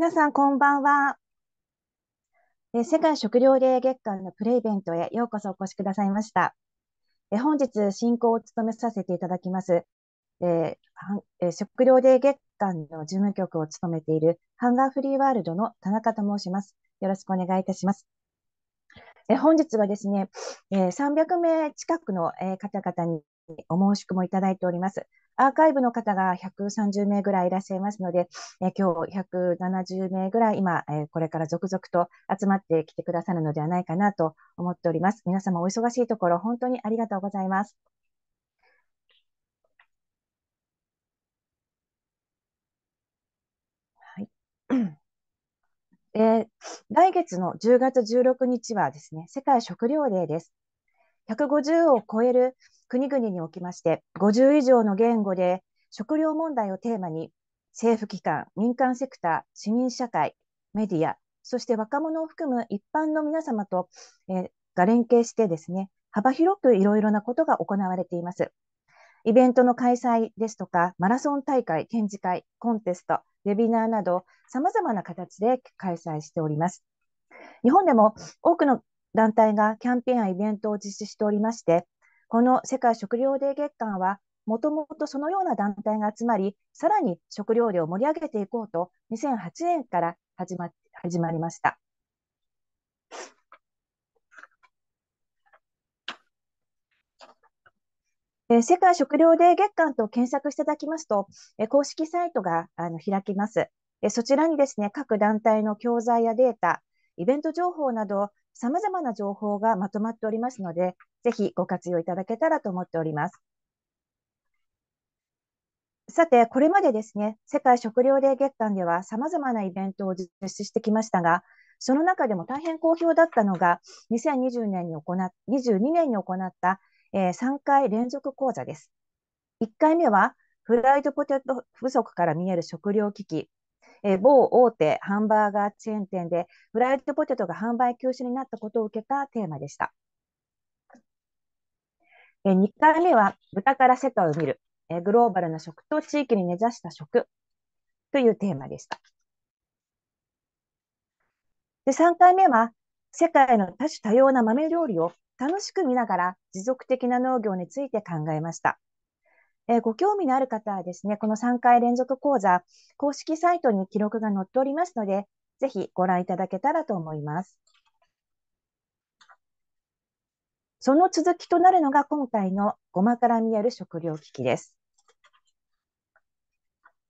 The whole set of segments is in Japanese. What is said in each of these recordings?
皆さん、こんばんは。え世界食料ー月間のプレイベントへようこそお越しくださいました。え本日、進行を務めさせていただきます、え食料ー月間の事務局を務めているハンガーフリーワールドの田中と申します。よろしくお願いいたします。え本日はですね、え300名近くの、え方々にお申し込みいただいております。アーカイブの方が130名ぐらいいらっしゃいますので、え今日170名ぐらい今、えこれから続々と集まってきてくださるのではないかなと思っております。皆様お忙しいところ、本当にありがとうございます。はい。えー、来月の10月16日はですね、世界食料デーです。150を超える国々におきまして、50以上の言語で食料問題をテーマに、政府機関、民間セクター、市民社会、メディア、そして若者を含む一般の皆様と、えー、が連携してですね、幅広くいろいろなことが行われています。イベントの開催ですとか、マラソン大会、展示会、コンテスト、ウェビナーなど、様々な形で開催しております。日本でも多くの団体がキャンペーンやイベントを実施しておりまして、この世界食料デー月間は、もともとそのような団体が集まり、さらに食料量を盛り上げていこうと、2008年から始ま始まりました。え世界食料デー月間と検索していただきますと、え公式サイトがあの開きます。えそちらにですね、各団体の教材やデータ、イベント情報など、様々な情報がまとまっておりますので、ぜひご活用いただけたらと思っております。さて、これまでですね、世界食料例月間では様々なイベントを実施してきましたが、その中でも大変好評だったのが、2020年に行っ、22年に行った、えー、3回連続講座です。1回目は、フライドポテト不足から見える食料危機、えー、某大手ハンバーガーチェーン店でフライドポテトが販売休止になったことを受けたテーマでした。えー、2回目は豚から世界を見る、えー、グローバルな食と地域に根ざした食というテーマでした。で3回目は世界の多種多様な豆料理を楽しく見ながら持続的な農業について考えました。えご興味のある方はですね、この3回連続講座、公式サイトに記録が載っておりますので、ぜひご覧いただけたらと思います。その続きとなるのが今回のごまから見える食料危機です。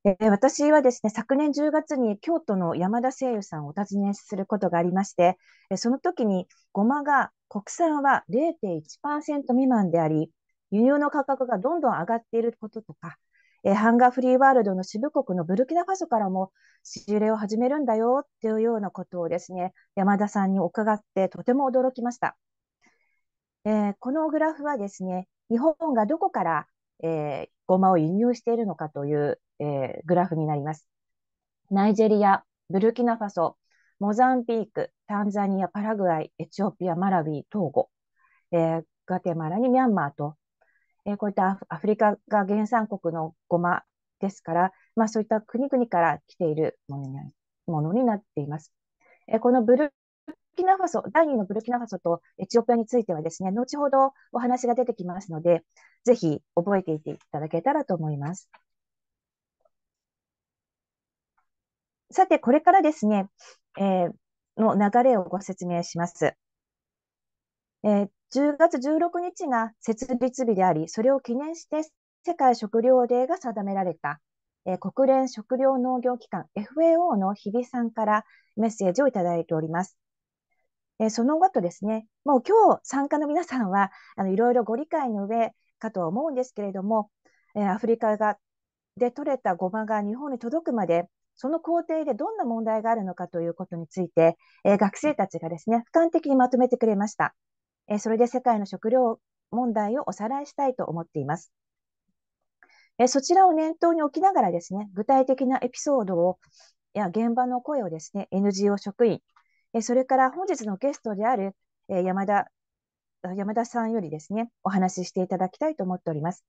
え私はですね、昨年10月に京都の山田製優さんをお尋ねすることがありまして、その時にごまが国産は0.1%未満であり、輸入の価格がどんどん上がっていることとか、えー、ハンガーフリーワールドの支部国のブルキナファソからも仕入れを始めるんだよっていうようなことをですね、山田さんに伺ってとても驚きました。えー、このグラフはですね、日本がどこから、えー、ごまを輸入しているのかという、えー、グラフになります。ナイジェリア、ブルキナファソ、モザンビーク、タンザニア、パラグアイ、エチオピア、マラウィ、トーゴ、えー、ガテマラにミャンマーとえー、こういったアフリカが原産国のごまですから、まあ、そういった国々から来ているものにものになっています。えこのブルキナファソ、第2のブルキナファソとエチオピアについてはですね、後ほどお話が出てきますので、ぜひ覚えていていただけたらと思います。さて、これからですね、えー、の流れをご説明します。えー、10月16日が設立日であり、それを記念して世界食糧デーが定められた、えー、国連食糧農業機関 FAO の日比さんからメッセージをいただいております。えー、その後ですね、もう今日参加の皆さんは、あの、いろいろご理解の上かとは思うんですけれども、えー、アフリカがで取れたごまが日本に届くまで、その工程でどんな問題があるのかということについて、えー、学生たちがですね、俯瞰的にまとめてくれました。えそれで世界の食料問題をおさらいしたいと思っています。えそちらを念頭に置きながらですね、具体的なエピソードを、や現場の声をですね、NGO 職員、えそれから本日のゲストである、え山田、山田さんよりですね、お話ししていただきたいと思っております。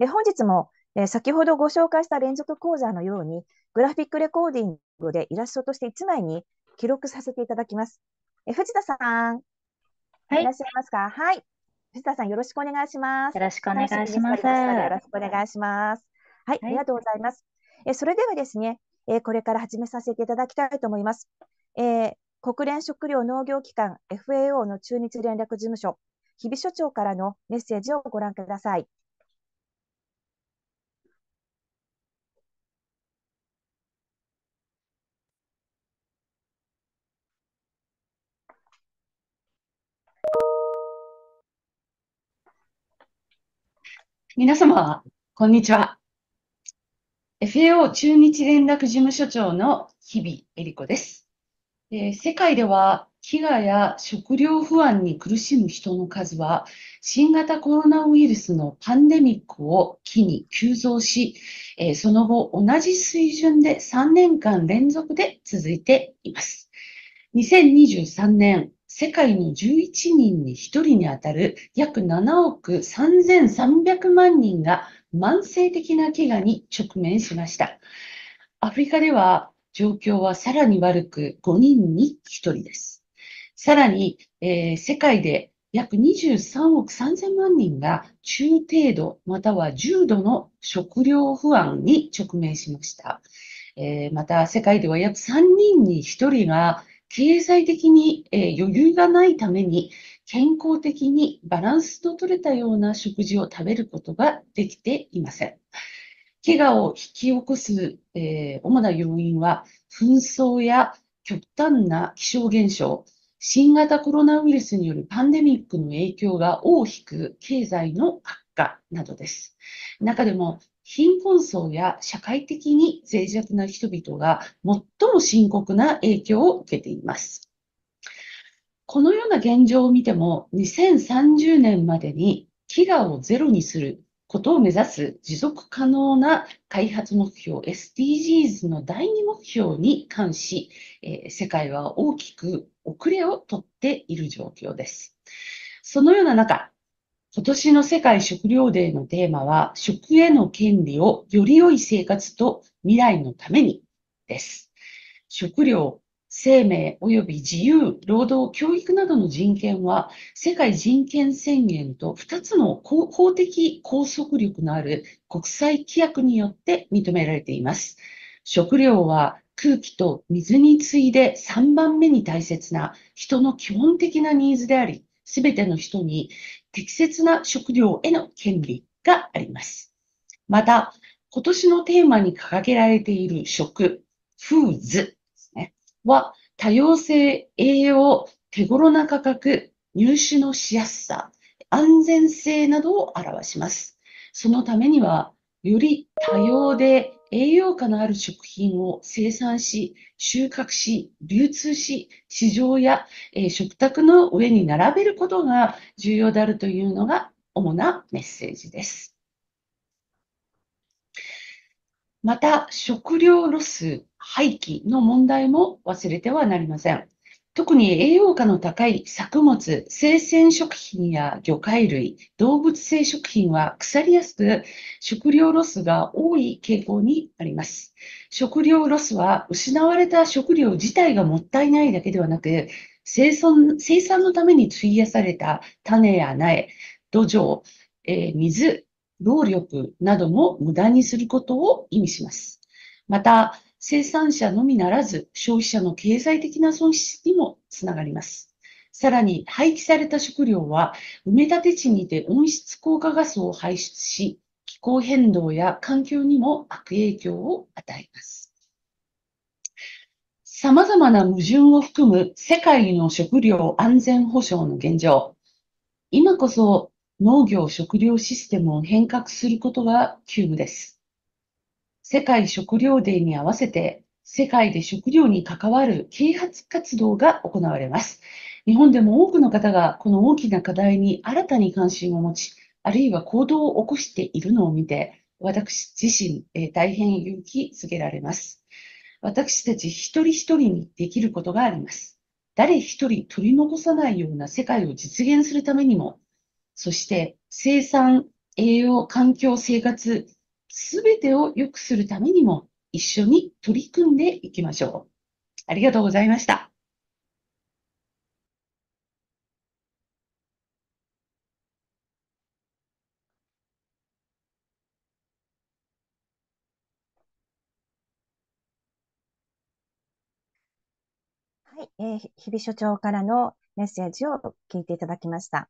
え本日も、え先ほどご紹介した連続講座のように、グラフィックレコーディングでイラストとして1枚に記録させていただきます。え藤田さん。はい、いらっしゃいますかはい。藤田さん、よろしくお願いします。よろしくお願いします。よろしくお願いします。はい、ありがとうございます。えそれではですね、えこれから始めさせていただきたいと思います。えー、国連食糧農業機関 FAO の中日連絡事務所、日比所長からのメッセージをご覧ください。皆様、こんにちは。FAO 中日連絡事務所長の日々恵理子です、えー、世界では飢餓や食料不安に苦しむ人の数は新型コロナウイルスのパンデミックを機に急増し、えー、その後同じ水準で3年間連続で続いています。2023年世界の11人に1人に当たる約7億3300万人が慢性的な飢餓に直面しました。アフリカでは状況はさらに悪く5人に1人です。さらに、えー、世界で約23億3000万人が中程度または重度の食料不安に直面しました。えー、また世界では約3人に1人が経済的に、え余裕がないために、健康的にバランスの取れたような食事を食べることができていません。怪我を引き起こす、え主な要因は、紛争や極端な気象現象、新型コロナウイルスによるパンデミックの影響が大きく経済の悪化などです。中でも貧困層や社会的に脆弱な人々が最も深刻な影響を受けています。このような現状を見ても、2030年までに飢餓をゼロにすることを目指す持続可能な開発目標 SDGs の第二目標に関し、え世界は大きく遅れをとっている状況です。そのような中、今年の世界食料デーのテーマは、食への権利をより良い生活と未来のためにです。食料、生命及び自由、労働、教育などの人権は、世界人権宣言と2つの法的拘束力のある国際規約によって認められています。食料は空気と水に次いで3番目に大切な人の基本的なニーズであり、すべての人に適切な食料への権利があります。また、今年のテーマに掲げられている食、フーズですね、は、多様性、栄養、手頃な価格、入手のしやすさ、安全性などを表します。そのためには、より多様で栄養価のある食品を生産し、収穫し、流通し、市場や、え食卓の上に並べることが重要であるというのが主なメッセージです。また、食料ロス、廃棄の問題も忘れてはなりません。特に栄養価の高い作物、生鮮食品や魚介類、動物性食品は腐りやすく、食料ロスが多い傾向にあります。食料ロスは失われた食料自体がもったいないだけではなく、生産生産のために費やされた種や苗、土壌、えー、水、労力なども無駄にすることを意味します。また、生産者のみならず消費者の経済的な損失にもつながります。さらに廃棄された食料は埋め立て地にて温室効果ガスを排出し、気候変動や環境にも悪影響を与えます。様々な矛盾を含む世界の食料安全保障の現状。今こそ農業食料システムを変革することが急務です。世界食料デーに合わせて、世界で食料に関わる啓発活動が行われます。日本でも多くの方がこの大きな課題に新たに関心を持ち、あるいは行動を起こしているのを見て、私自身、えー、大変勇気づけられます。私たち一人一人にできることがあります。誰一人取り残さないような世界を実現するためにも、そして生産、栄養、環境、生活、すべてを良くするためにも一緒に取り組んでいきましょう。ありがとうございました。はい、えー、日比所長からのメッセージを聞いていただきました。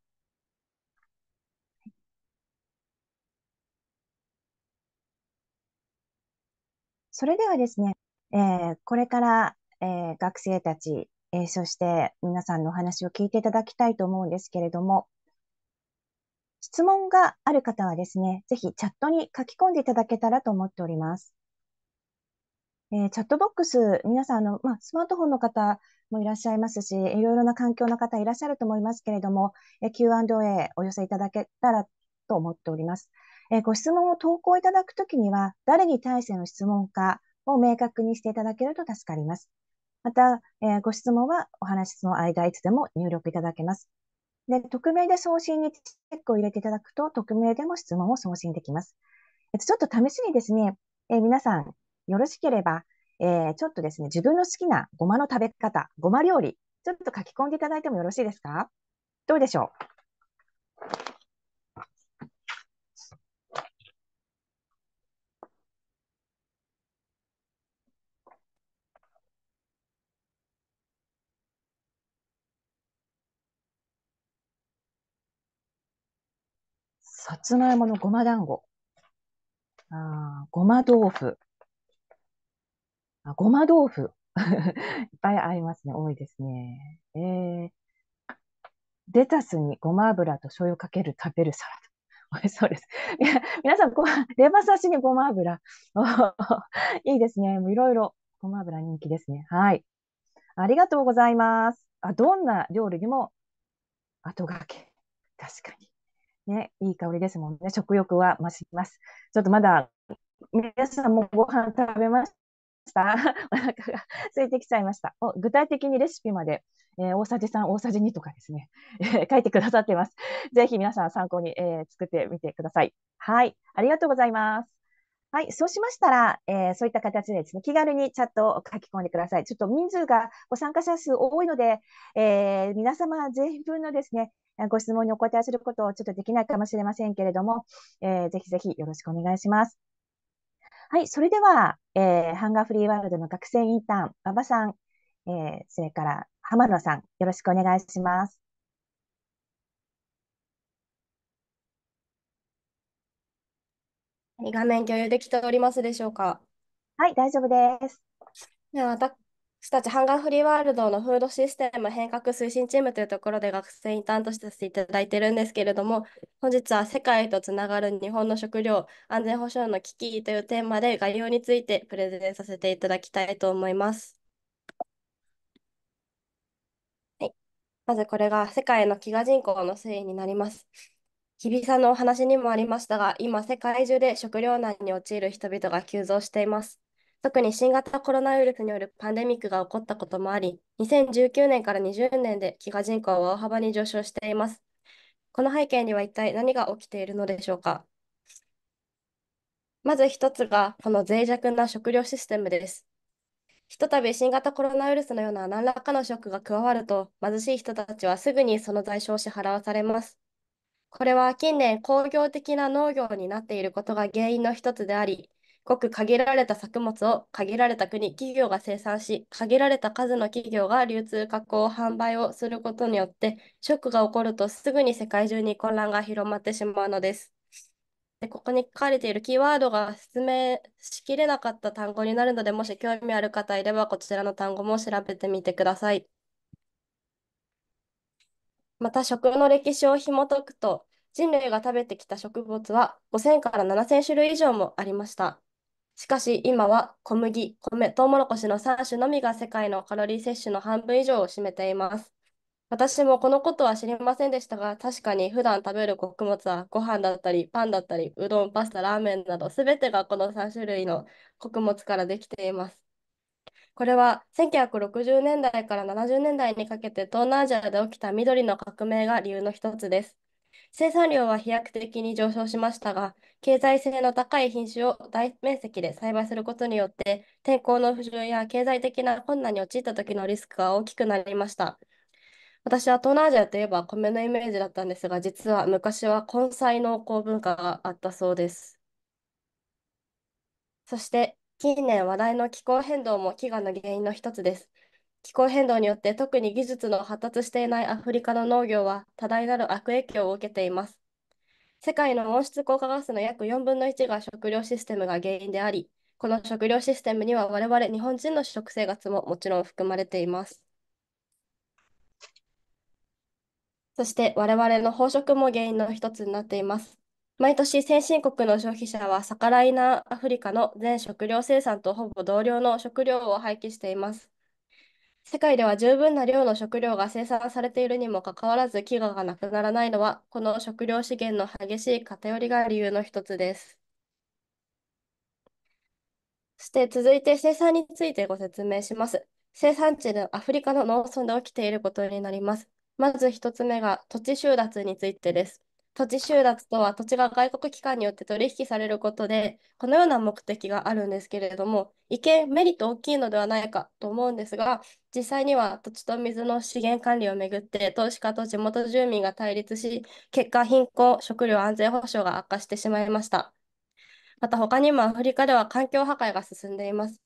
それではですね、えー、これから、えー、学生たち、えー、そして皆さんのお話を聞いていただきたいと思うんですけれども、質問がある方はですね、ぜひチャットに書き込んでいただけたらと思っております。えー、チャットボックス、皆さんの、まあ、スマートフォンの方もいらっしゃいますし、いろいろな環境の方いらっしゃると思いますけれども、えー、Q&A お寄せいただけたらと思っております。えー、ご質問を投稿いただくときには、誰に対しての質問かを明確にしていただけると助かります。また、えー、ご質問はお話の間、いつでも入力いただけます。で、匿名で送信にチェックを入れていただくと、匿名でも質問を送信できます。えっと、ちょっと試しにですね、えー、皆さん、よろしければ、えー、ちょっとですね、自分の好きなごまの食べ方、ごま料理、ちょっと書き込んでいただいてもよろしいですかどうでしょうさつまいものごま団子。あごま豆腐。あごま豆腐。いっぱいありますね。多いですね。えー、レタスにごま油と醤油かける食べるサラダ。美味しそうです。いや、皆さん、ごレバ刺しにごま油。いいですね。いろいろごま油人気ですね。はい。ありがとうございます。あどんな料理にも後がけ。確かに。ね、いい香りですもんね。食欲は増します。ちょっとまだ、皆さんもご飯食べました お腹が空いてきちゃいました。お具体的にレシピまで、えー、大さじ3、大さじ2とかですね、え 書いてくださってます。ぜひ皆さん参考に、えー、作ってみてください。はい。ありがとうございます。はい、そうしましたら、えー、そういった形でですね、気軽にチャットを書き込んでください。ちょっと人数が、ご参加者数多いので、えー、皆様全員分のですね、ご質問にお答えすることをちょっとできないかもしれませんけれども、えー、ぜひぜひよろしくお願いします。はい、それでは、えー、ハンガーフリーワールドの学生インターン、馬場さん、えー、それから浜野さん、よろしくお願いします。画面共有できておりますでしょうか。はい、大丈夫です。では、私たちハンガーフリーワールドのフードシステム変革推進チームというところで学生インターンとしてさせていただいてるんですけれども本日は世界とつながる日本の食料安全保障の危機というテーマで概要についてプレゼンさせていただきたいと思います。はい、まずこれが世界の飢餓人口の推移になります。日比さんのお話にもありましたが今世界中で食糧難に陥る人々が急増しています。特に新型コロナウイルスによるパンデミックが起こったこともあり、2019年から20年で飢餓人口は大幅に上昇しています。この背景には一体何が起きているのでしょうか。まず一つが、この脆弱な食料システムです。ひとたび新型コロナウイルスのような何らかのショックが加わると、貧しい人たちはすぐにその代償を支払わされます。これは近年、工業的な農業になっていることが原因の一つであり、ごく限られた作物を限られた国、企業が生産し、限られた数の企業が流通、加工、販売をすることによって、ショックが起こるとすぐに世界中に混乱が広まってしまうのです。でここに書かれているキーワードが説明しきれなかった単語になるので、もし興味ある方いれば、こちらの単語も調べてみてください。また、食の歴史を紐解くと、人類が食べてきた植物は5000から7000種類以上もありました。しかし今は小麦、米、トウモロコシの3種のみが世界のカロリー摂取の半分以上を占めています。私もこのことは知りませんでしたが、確かに普段食べる穀物はご飯だったり、パンだったり、うどん、パスタ、ラーメンなど、すべてがこの3種類の穀物からできています。これは1960年代から70年代にかけて東南アジアで起きた緑の革命が理由の一つです。生産量は飛躍的に上昇しましたが、経済性の高い品種を大面積で栽培することによって、天候の不順や経済的な困難に陥った時のリスクが大きくなりました。私は東南アジアといえば米のイメージだったんですが、実は昔は根菜農耕文化があったそうです。そして近年話題の気候変動も飢餓の原因の一つです。気候変動によって特に技術の発達していないアフリカの農業は多大なる悪影響を受けています。世界の温室効果ガスの約4分の1が食料システムが原因であり、この食料システムには我々日本人の食生活ももちろん含まれています。そして我々の飽食も原因の一つになっています。毎年先進国の消費者は逆らいなアフリカの全食料生産とほぼ同量の食料を廃棄しています。世界では十分な量の食料が生産されているにもかかわらず飢餓がなくならないのは、この食料資源の激しい偏りが理由の一つです。そして続いて生産についてご説明します。生産地のアフリカの農村で起きていることになります。まず1つ目が土地収奪についてです。土地収奪とは土地が外国機関によって取引されることでこのような目的があるんですけれども一見メリット大きいのではないかと思うんですが実際には土地と水の資源管理をめぐって投資家と地元住民が対立し結果貧困食料安全保障が悪化してしまいましたまた他にもアフリカでは環境破壊が進んでいます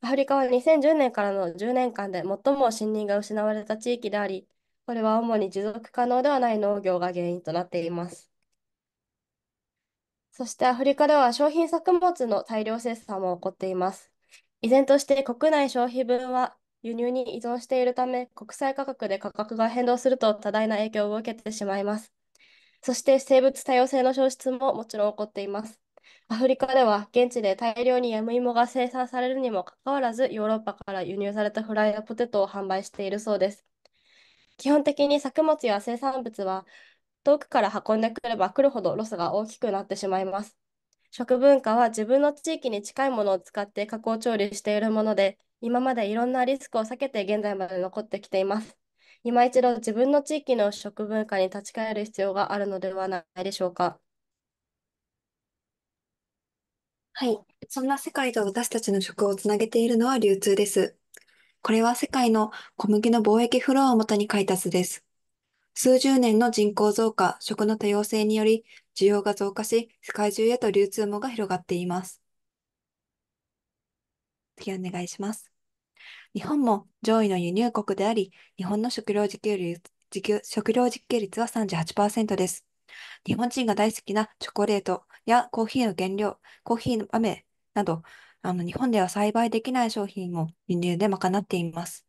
アフリカは2010年からの10年間で最も森林が失われた地域でありこれは主に持続可能ではない農業が原因となっています。そしてアフリカでは商品作物の大量生産も起こっています。依然として国内消費分は輸入に依存しているため、国際価格で価格が変動すると多大な影響を受けてしまいます。そして生物多様性の消失ももちろん起こっています。アフリカでは現地で大量にヤムイモが生産されるにもかかわらず、ヨーロッパから輸入されたフライーポテトを販売しているそうです。基本的に作物や生産物は遠くから運んでくれば来るほどロスが大きくなってしまいます。食文化は自分の地域に近いものを使って加工調理しているもので、今までいろんなリスクを避けて現在まで残ってきています。今一度自分の地域の食文化に立ち返る必要があるのではないでしょうか。はい。そんな世界と私たちの食をつなげているのは流通です。これは世界の小麦の貿易フローをもとに書いた図です。数十年の人口増加、食の多様性により、需要が増加し、世界中へと流通網が広がっています。次お願いします。日本も上位の輸入国であり、日本の食料自給率食料自給率は38%です。日本人が大好きなチョコレートやコーヒーの原料、コーヒーの豆など、あの日本では栽培できない商品を輸入で賄っています。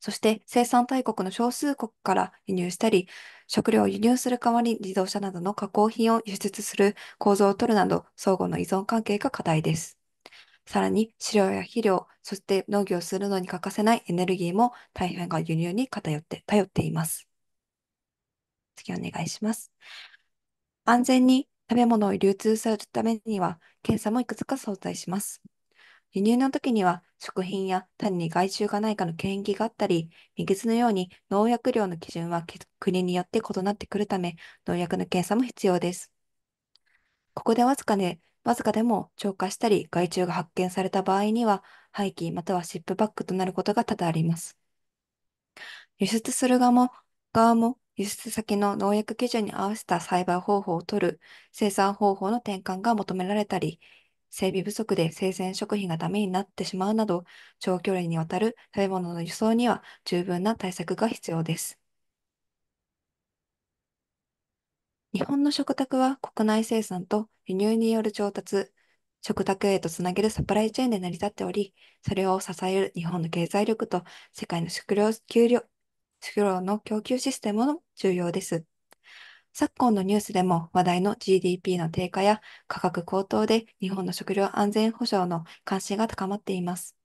そして生産大国の少数国から輸入したり、食料を輸入する代わりに自動車などの加工品を輸出する構造を取るなど、相互の依存関係が課題です。さらに飼料や肥料、そして農業するのに欠かせないエネルギーも大半が輸入に偏って頼っています。次お願いします。安全に食べ物を流通するためには検査もいくつか存在します。輸入の時には食品や単に害虫がないかの検疫があったり、右図のように農薬量の基準は国によって異なってくるため、農薬の検査も必要です。ここでわずかで、ね、わずかでも超過したり害虫が発見された場合には、廃棄またはシップバックとなることが多々あります。輸出する側も側も輸出先の農薬基準に合わせた栽培方法を取る生産方法の転換が求められたり、整備不足で生鮮食品がダメになってしまうなど、長距離にわたる食べ物の輸送には十分な対策が必要です。日本の食卓は国内生産と輸入による調達、食卓へとつなげるサプライチェーンで成り立っており、それを支える日本の経済力と世界の食料給料量の供給システムも重要です。昨今のニュースでも話題の GDP の低下や価格高騰で日本の食料安全保障の関心が高まっています。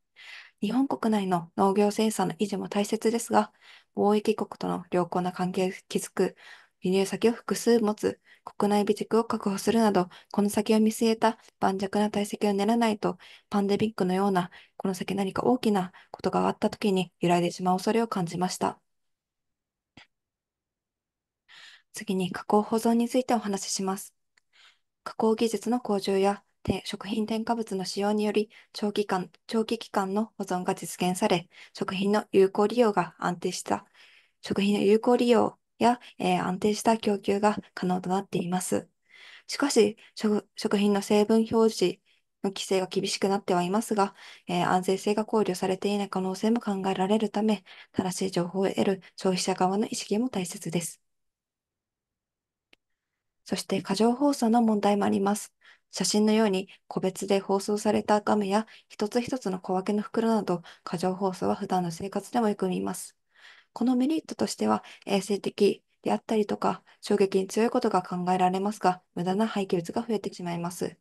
日本国内の農業生産の維持も大切ですが、貿易国との良好な関係を築く、輸入先を複数持つ、国内備蓄を確保するなど、この先を見据えた盤石な体制を練らないと、パンデミックのような、この先何か大きなことがあった時に揺らいでしまう恐れを感じました。次に加工保存についてお話しします。加工技術の向上や食品添加物の使用により長期間、長期期間の保存が実現され、食品の有効利用が安定した、食品の有効利用や、えー、安定した供給が可能となっています。しかし、食品の成分表示の規制が厳しくなってはいますが、えー、安全性が考慮されていない可能性も考えられるため、正しい情報を得る消費者側の意識も大切です。そして過剰放送の問題もあります。写真のように個別で放送されたガムや一つ一つの小分けの袋など過剰放送は普段の生活でもよく見ます。このメリットとしては衛生的であったりとか衝撃に強いことが考えられますが無駄な廃棄物が増えてしまいます。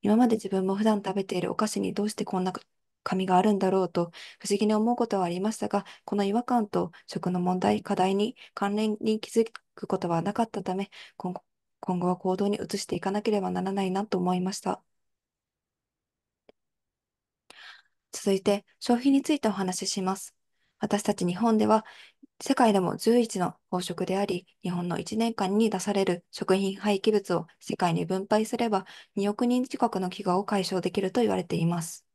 今まで自分も普段食べているお菓子にどうしてこんな紙があるんだろうと不思議に思うことはありましたがこの違和感と食の問題課題に関連に気づくことはなかったため今後今後は行動に移していかなければならないなと思いました。続いて、消費についてお話しします。私たち日本では、世界でも11の宝飾であり、日本の1年間に出される食品廃棄物を世界に分配すれば、2億人近くの飢餓を解消できると言われています。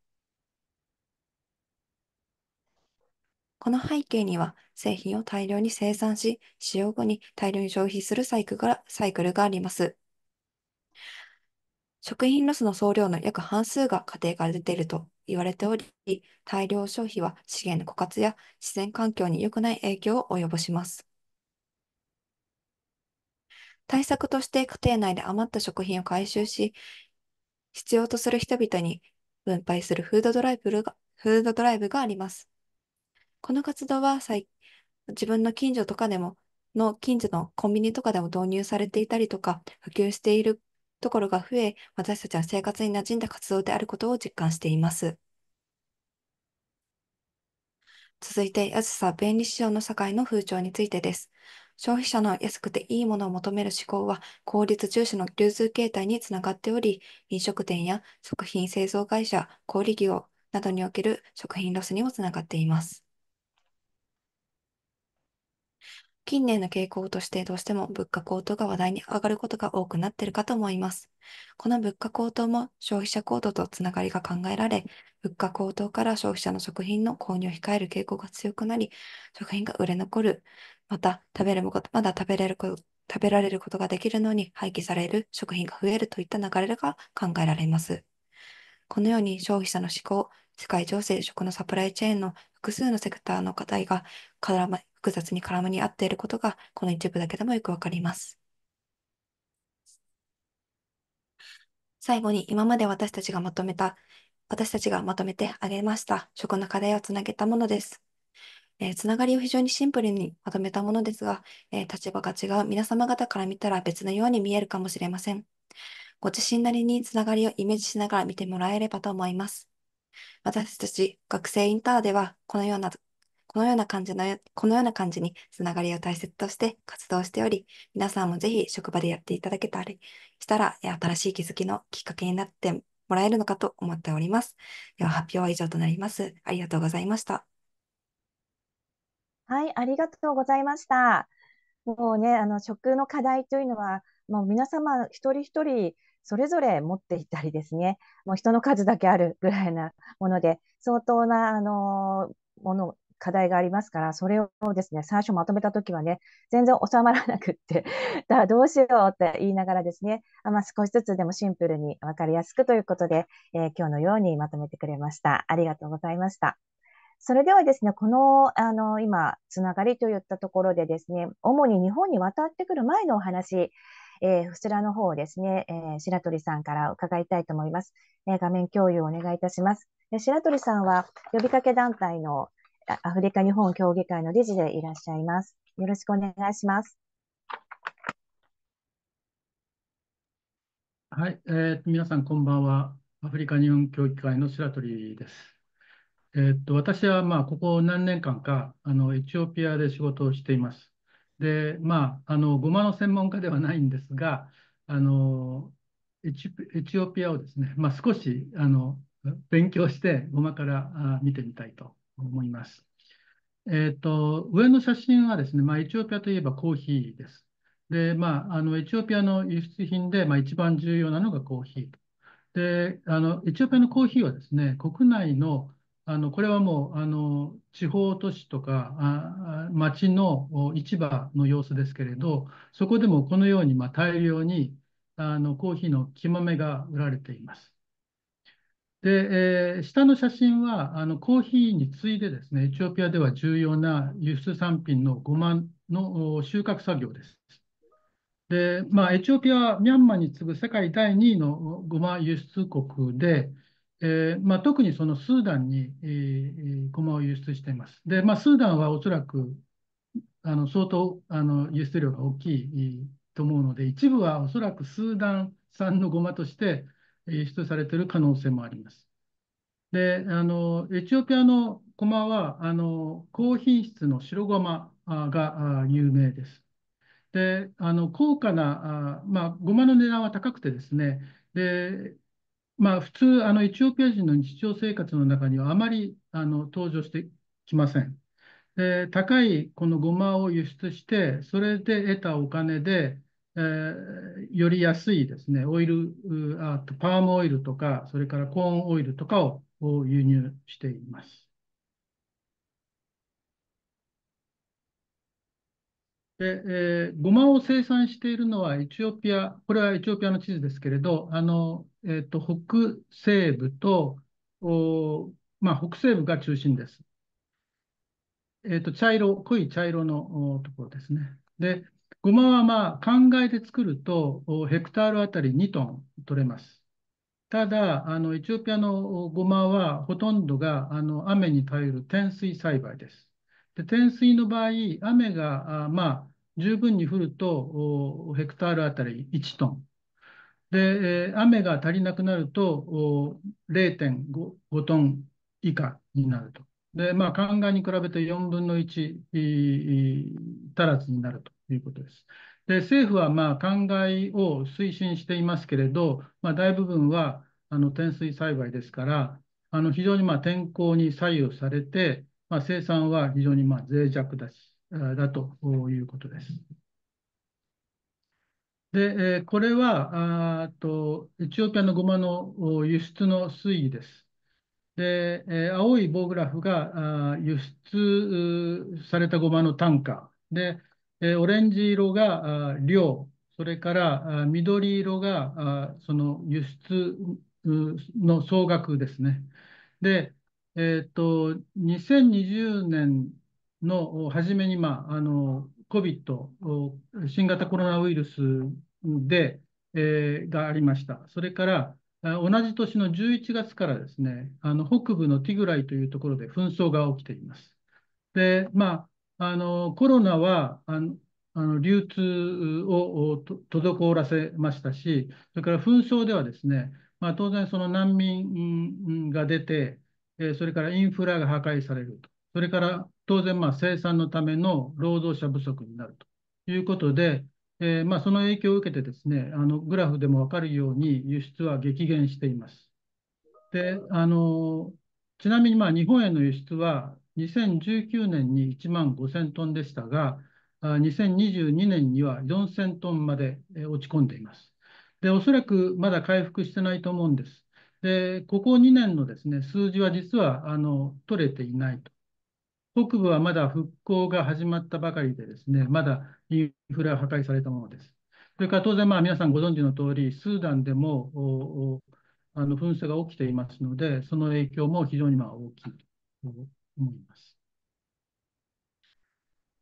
この背景には、製品を大量に生産し、使用後に大量に消費するサイクがサイクルがあります。食品ロスの総量の約半数が家庭から出ていると言われており、大量消費は資源の枯渇や自然環境に良くない影響を及ぼします。対策として家庭内で余った食品を回収し、必要とする人々に分配するフードドライブがフードドライブがあります。この活動は自分の近所とかでも、の近所のコンビニとかでも導入されていたりとか、普及しているところが増え、私たちは生活に馴染んだ活動であることを実感しています。続いて、安さ便利市場の境の風潮についてです。消費者の安くていいものを求める思考は効率重視の流通形態につながっており、飲食店や食品製造会社、小売業などにおける食品ロスにもつながっています。近年の傾向としてどうしても物価高騰が話題に上がることが多くなっているかと思います。この物価高騰も消費者行動とつながりが考えられ、物価高騰から消費者の食品の購入を控える傾向が強くなり、食品が売れ残る、また食べるもまだ食べれる食べられることができるのに廃棄される食品が増えるといった流れが考えられます。このように消費者の思考、世界情勢、食のサプライチェーンの複数のセクターの課題が絡ま複雑に絡に合っていることが、この一部だけでもよくわかります。最後に、今まで私たちがまとめた、私たちがまとめてあげました、食の課題をつなげたものです。えー、つながりを非常にシンプルにまとめたものですが、えー、立場が違う皆様方から見たら別のように見えるかもしれません。ご自身なりにつながりをイメージしながら見てもらえればと思います。私たち学生インターでは、このようなこのような感じの、このような感じにつながりを大切として活動しており、皆さんもぜひ職場でやっていただけたりしたら、新しい気づきのきっかけになってもらえるのかと思っております。では発表は以上となります。ありがとうございました。はい、ありがとうございました。もうね、あの食の課題というのは、もう皆様一人一人それぞれ持っていたりですね、もう人の数だけあるぐらいなもので、相当なあのもの課題がありますから、それをですね、最初まとめたときはね、全然収まらなくって、だからどうしようって言いながらですね、あまあ、少しずつでもシンプルに分かりやすくということで、えー、今日のようにまとめてくれました。ありがとうございました。それではですね、この、あの、今、つながりといったところでですね、主に日本に渡ってくる前のお話、えー、こちらの方をですね、えー、白鳥さんから伺いたいと思います。えー、画面共有をお願いいたします。え白鳥さんは呼びかけ団体のアフリカ日本協議会の理事でいらっしゃいます。よろしくお願いします。はい、えー、皆さんこんばんは。アフリカ日本協議会の白鳥です。えー、っと私はまあここ何年間かあのエチオピアで仕事をしています。で、まああのゴマの専門家ではないんですが、あのエチエチオピアをですね、まあ、少しあの勉強してゴマからあ見てみたいと思います。えーと、上の写真はですね、まあ、エチオピアといえばコーヒーです。で、まあ、あのエチオピアの輸出品で、まあ、一番重要なのがコーヒーで、あのエチオピアのコーヒーはですね、国内の、あのこれはもうあの地方都市とかあ町の市場の様子ですけれど、そこでもこのように、まあ、大量にあのコーヒーの木豆が売られています。で、えー、下の写真はあのコーヒーに次いでですね、エチオピアでは重要な輸出産品のごまの収穫作業です。で、まあ、エチオピアはミャンマーに次ぐ世界第2位のゴマ輸出国で、えーまあ、特にそのスーダンに、えー、ゴマを輸出しています。で、まあ、スーダンはおそらくあの相当あの輸出量が大きいと思うので、一部はおそらくスーダン産のゴマとして、輸出されている可能性もあります。で、あのエチオピアのゴマはあの高品質の白ゴマが有名です。で、あの高価な、あまあ、ゴマの値段は高くてですね、でまあ、普通、あのエチオピア人の日常生活の中にはあまりあの登場してきません。で高いこのゴマを輸出して、それで得たお金で、えー、より安いですね、オイル、あとパームオイルとか、それからコーンオイルとかをを輸入しています。で、えー、ごまを生産しているのはエチオピア、これはエチオピアの地図ですけれど、あの、えっ、ー、と、北西部と、おまあ、北西部が中心です。えっ、ー、と、茶色、濃い茶色のところですね。で、ごまはまあ、灌漑で作ると、ヘクタールあたり2トン取れます。ただ、あの、エチオピアのごまは、ほとんどが、あの、雨に頼る天水栽培です。で、天水の場合、雨が、あまあ、十分に降ると、ヘクタールあたり1トン。で、雨が足りなくなると、0.5トン以下になると。で、まあ、灌漑に比べて4分の1足らずになると。いうことです。で政府はまあ灌を推進していますけれど、まあ、大部分はあの天水栽培ですから、あの非常にまあ天候に左右されて、まあ、生産は非常にまあ脆弱だしだということです。で、えこれはあとエチオピアのごまの輸出の推移です。で、え青い棒グラフが輸出されたごまの単価で、オレンジ色が量、それから緑色がその輸出の総額ですね。で、えっ、ー、と、2020年の初めに、まあ、あの、COVID、新型コロナウイルスで、えー、がありました。それから、同じ年の11月からですね、あの北部のティグライというところで紛争が起きています。で、まあ、あのコロナはあのあの流通を滞らせましたし、それから紛争ではですね、まあ、当然その難民が出て、それからインフラが破壊されると、それから当然まあ生産のための労働者不足になるということで、えー、まあその影響を受けてですね、あのグラフでも分かるように輸出は激減しています。であのちなみにまあ日本への輸出は2019年に1万5000トンでしたが、2022年には4000トンまで落ち込んでいます。で、おそらくまだ回復してないと思うんです。で、ここ2年のですね、数字は実はあの取れていないと。北部はまだ復興が始まったばかりでですね、まだインフラ破壊されたものです。それから当然、まあ、皆さんご存知の通り、スーダンでもあの紛争が起きていますので、その影響も非常にまあ大きいと思います。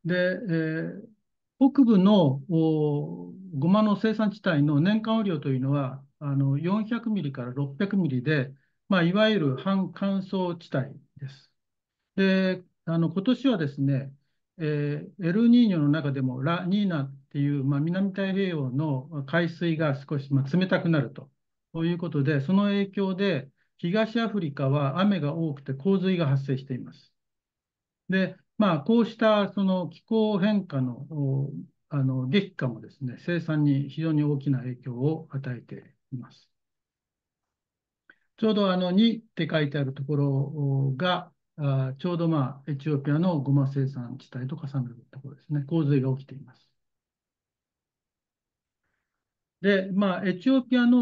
で、えー、北部のおごまの生産地帯の年間雨量というのはあの400ミリから600ミリで、まあ、いわゆる半乾燥地帯です。で、あの今年はですね、えー、エルニーニョの中でもラ・ニーナっていう、まあ、南太平洋の海水が少し、まあ、冷たくなるということで、その影響で、東アフリカは雨が多くて洪水が発生しています。で、まあ、こうしたその気候変化のあの激化もですね、生産に非常に大きな影響を与えています。ちょうどあの2って書いてあるところが、あちょうどまあエチオピアのゴマ生産地帯と重なるところですね、洪水が起きています。で、まあ、エチオピアの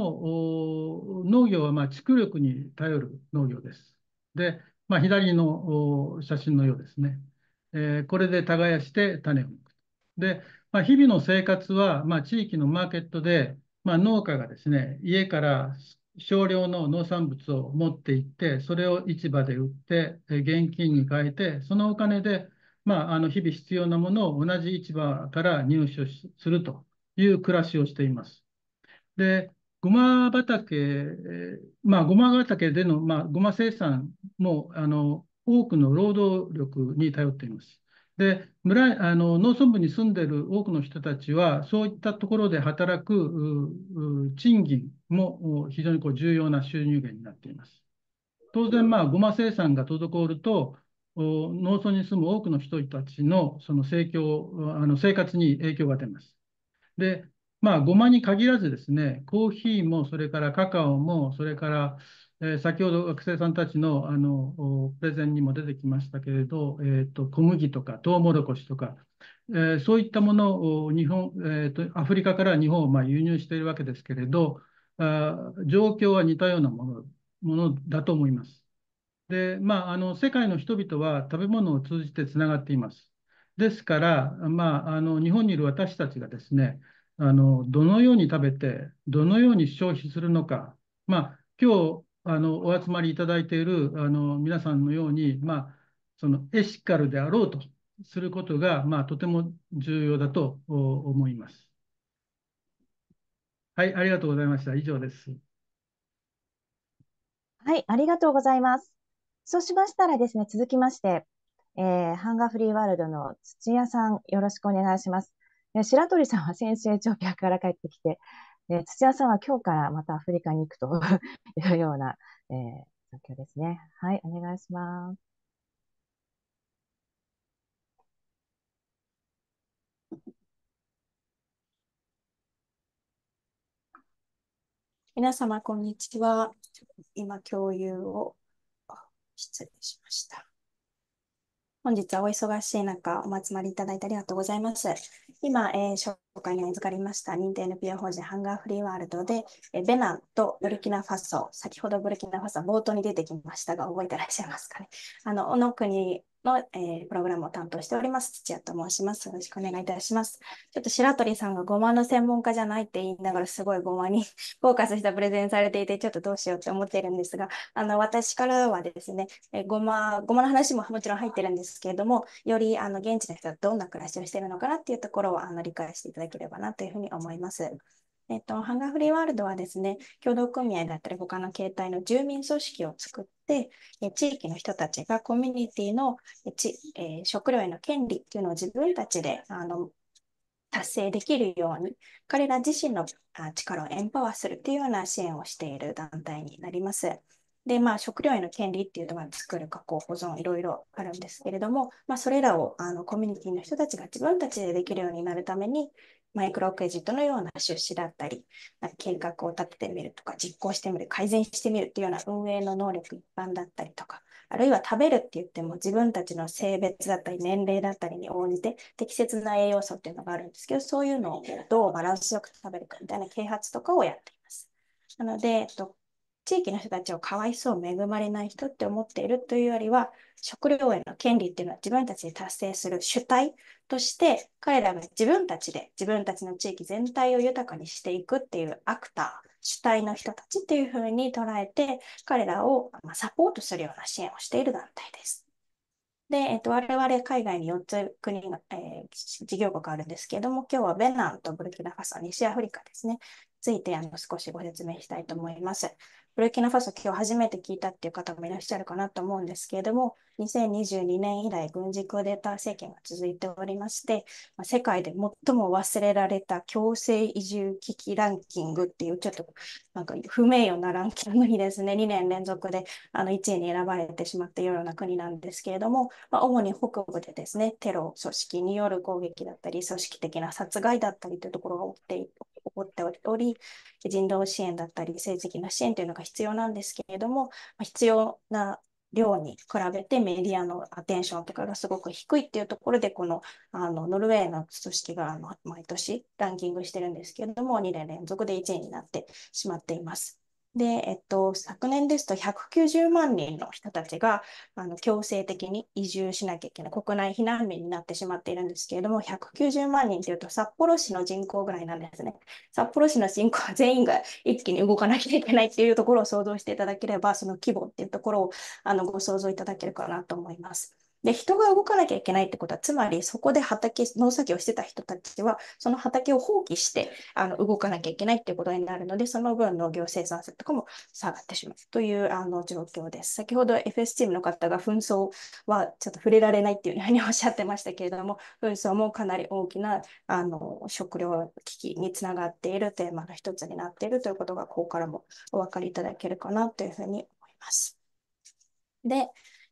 農業は、まあ、蓄力に頼る農業です。で、まあ、左の写真のようですね。えー、これで耕して種をまく。で、まあ、日々の生活は、まあ、地域のマーケットで、まあ、農家がですね、家から少量の農産物を持って行って、それを市場で売って、現金に変えて、そのお金で、まあ、あの日々必要なものを同じ市場から入手するという暮らしをしています。で、ごま畑、まあ、ごま畑での、まあ、ごま生産も、あの、多くの労働力に頼っています。で、村、あの、農村部に住んでいる多くの人たちは、そういったところで働く、賃金も非常にこう重要な収入源になっています。当然、まあ、ごま生産が滞ると、農村に住む多くの人たちのその生協あの生活に影響が出ます。で、まあ、ごまに限らずですね、コーヒーも、それからカカオも、それから、えー、先ほど学生さんたちの、あのプレゼンにも出てきましたけれど、えーと、小麦とかトウモロコシとか、えー、そういったものを日本、えーと、とアフリカから日本をまあ輸入しているわけですけれど、あ状況は似たようなものものだと思います。で、まあ、あの世界の人々は食べ物を通じてつながっています。ですから、まあ、あの日本にいる私たちがですね、あのどのように食べて、どのように消費するのか、まあ今日あのお集まりいただいているあの皆さんのように、まあ、そのエシカルであろうとすることが、まあ、とても重要だと思います。はい、ありがとうございました。以上です。はい、ありがとうございます。そうしましたらですね、続きまして、えー、ハンガーフリーワールドの土屋さん、よろしくお願いします。白鳥さんは先週エチオピアから帰ってきて、で土屋さんは今日からまたアフリカに行くと いうような、えー、状況ですね。はい、お願いします。皆様、こんにちは。今、共有を失礼しました。本日はお忙しい中、お集まりいただいてありがとうございます。今、えー、紹介に預かりました認定 NPO 法人ハンガーフリーワールドで、えー、ベナンとブルキナファソ、先ほどブルキナファソ冒頭に出てきましたが、覚えてらっしゃいますかね。あの、おの国の、えー、プログラムを担当しております、土屋と申します。よろしくお願いいたします。ちょっと白鳥さんがごまの専門家じゃないって言いながら、すごいごまに フォーカスしたプレゼンされていて、ちょっとどうしようって思っているんですが、あの、私からはですね、えー、ごま、ごまの話ももちろん入ってるんですけれども、より、あの、現地の人はどんな暮らしをしているのかなっていうところを、あの、理解していただければなというふうに思います。えっと、ハンガーフリーワールドはですね、共同組合だったり他の形態の住民組織を作って、え地域の人たちがコミュニティのえち、えー、食料への権利っていうのを自分たちであの達成できるように、彼ら自身の力をエンパワーするっていうような支援をしている団体になります。で、まあ、食料への権利っていうのは作る、加工、保存、いろいろあるんですけれども、まあ、それらをあのコミュニティの人たちが自分たちでできるようになるために、マイクロクレジットのような出資だったり、計画を立ててみるとか、実行してみる、改善してみるっていうような運営の能力一般だったりとか、あるいは食べるって言っても自分たちの性別だったり年齢だったりに応じて適切な栄養素っていうのがあるんですけど、そういうのをどうバランスよく食べるかみたいな啓発とかをやっています。なので、えっと、地域の人たちをかわいそう、恵まれない人って思っているというよりは、食料への権利っていうのは自分たちで達成する主体として、彼らが自分たちで自分たちの地域全体を豊かにしていくっていうアクター、主体の人たちっていうふうに捉えて、彼らをサポートするような支援をしている団体です。で、えっと、我々海外に4つ国が、えー、事業国あるんですけれども、今日はベナンとブルキナファソ、西アフリカですね、ついてあの少しご説明したいと思います。ブルキナファソ今日初めて聞いたっていう方もいらっしゃるかなと思うんですけれども、2022年以来軍事クーデター政権が続いておりまして、ま世界で最も忘れられた強制移住危機ランキングっていうちょっとなんか不名誉なランキングにですね、2年連続であの1位に選ばれてしまっているような国なんですけれども、まあ、主に北部でですね、テロ組織による攻撃だったり、組織的な殺害だったりというところが起きて起こっており、人道支援だったり、政治的な支援というのが必要なんですけれども、必要な量に比べてメディアのアテンションとかがすごく低いっていうところで、このあのノルウェーの組織があの毎年ランキングしてるんですけれども、2年連続で1位になってしまっています。で、えっと、昨年ですと190万人の人たちがあの強制的に移住しなきゃいけない国内避難民になってしまっているんですけれども、190万人というと札幌市の人口ぐらいなんですね。札幌市の人口は全員が一気に動かなきゃいけないっていうところを想像していただければ、その規模っていうところをあのご想像いただけるかなと思います。で、人が動かなきゃいけないってことは、つまりそこで畑、農作業してた人たちは、その畑を放棄して、あの、動かなきゃいけないっていうことになるので、その分農業生産性とかも下がってしまうという、あの、状況です。先ほど FS チームの方が紛争はちょっと触れられないっていうふうにおっしゃってましたけれども、紛争もかなり大きな、あの、食料危機につながっているテーマの一つになっているということが、ここからもお分かりいただけるかなというふうに思います。で、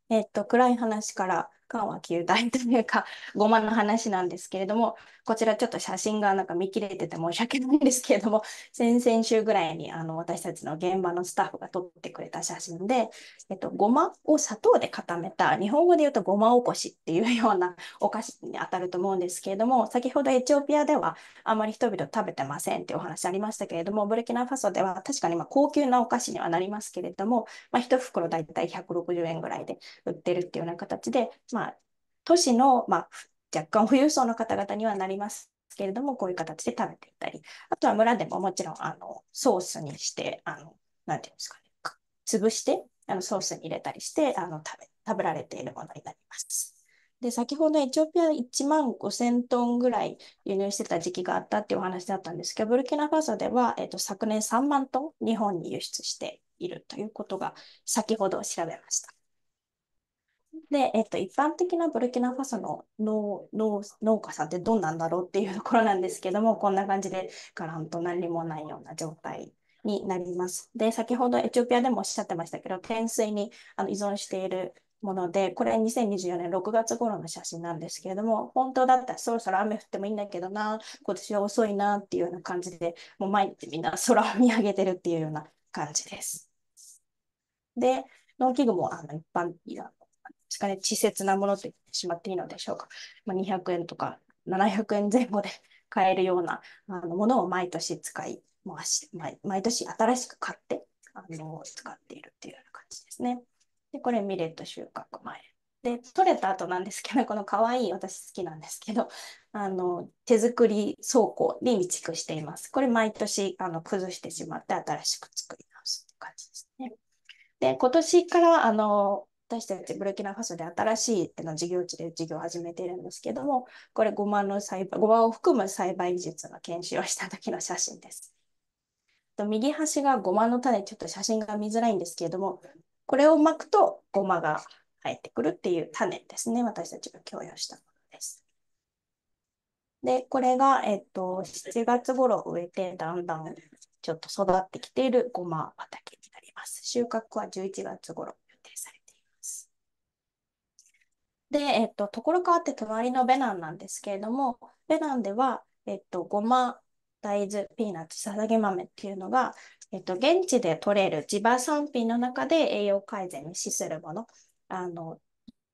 えっと、暗い話から緩和球大というか、ご まの話なんですけれども、こちらちょっと写真がなんか見切れてて申し訳ないんですけれども、先々週ぐらいにあの私たちの現場のスタッフが撮ってくれた写真で、えっと、ごまを砂糖で固めた、日本語で言うとごまおこしっていうような お菓子に当たると思うんですけれども、先ほどエチオピアではあまり人々食べてませんっていうお話ありましたけれども、ブレキナファソでは確かにま高級なお菓子にはなりますけれども、まあ、1袋だいたい160円ぐらいで売ってるっていうような形で、まあ、都市の、まあ、若干富裕層の方々にはなりますけれども、こういう形で食べていたり、あとは村でももちろん、あの、ソースにして、あの、なんていうんですかね、潰して、あの、ソースに入れたりして、あの、食べ、食べられているものになります。で、先ほどエチオピア1万5000トンぐらい輸入してた時期があったっていうお話だったんですけど、ブルキナファソでは、えっと、昨年3万トン日本に輸出しているということが先ほど調べました。で、えっと、一般的なブルキナファソの農農農家さんってどんなんだろうっていうところなんですけども、こんな感じでガランと何もないような状態になります。で、先ほどエチオピアでもおっしゃってましたけど、天水にあの依存しているもので、これ2024年6月頃の写真なんですけれども、本当だったらそろそろ雨降ってもいいんだけどな、今年は遅いなっていうような感じで、もう毎日みんな空を見上げてるっていうような感じです。で、農機具もあの一般、ですかね、稚拙なものと言ってしまっていいのでしょうか。まあ、200円とか700円前後で買えるようなあのものを毎年使い回し、毎毎年新しく買って、あの使っているっていうような感じですね。で、これミレット収穫前。で、取れた後なんですけど、この可愛い私好きなんですけど、あの手作り倉庫に備蓄しています。これ毎年あの崩してしまって新しく作り直すって感じですね。で、今年からあの私たちブルキナファソで新しいの事業地で事業を始めているんですけども、これごまの栽培、ごまを含む栽培技術の研修をした時の写真です。と右端がごまの種、ちょっと写真が見づらいんですけれども、これをまくとごまが生えてくるっていう種ですね、私たちが供与したものです。で、これが、えっと、7月頃植えて、だんだんちょっと育ってきているごま畑になります。収穫は11月頃で、えっと、ところ変わって隣のベナンなんですけれども、ベナンでは、えっと、ごま、大豆、ピーナッツ、ささげ豆っていうのが、えっと、現地で取れる地場産品の中で栄養改善に資するもの、あの、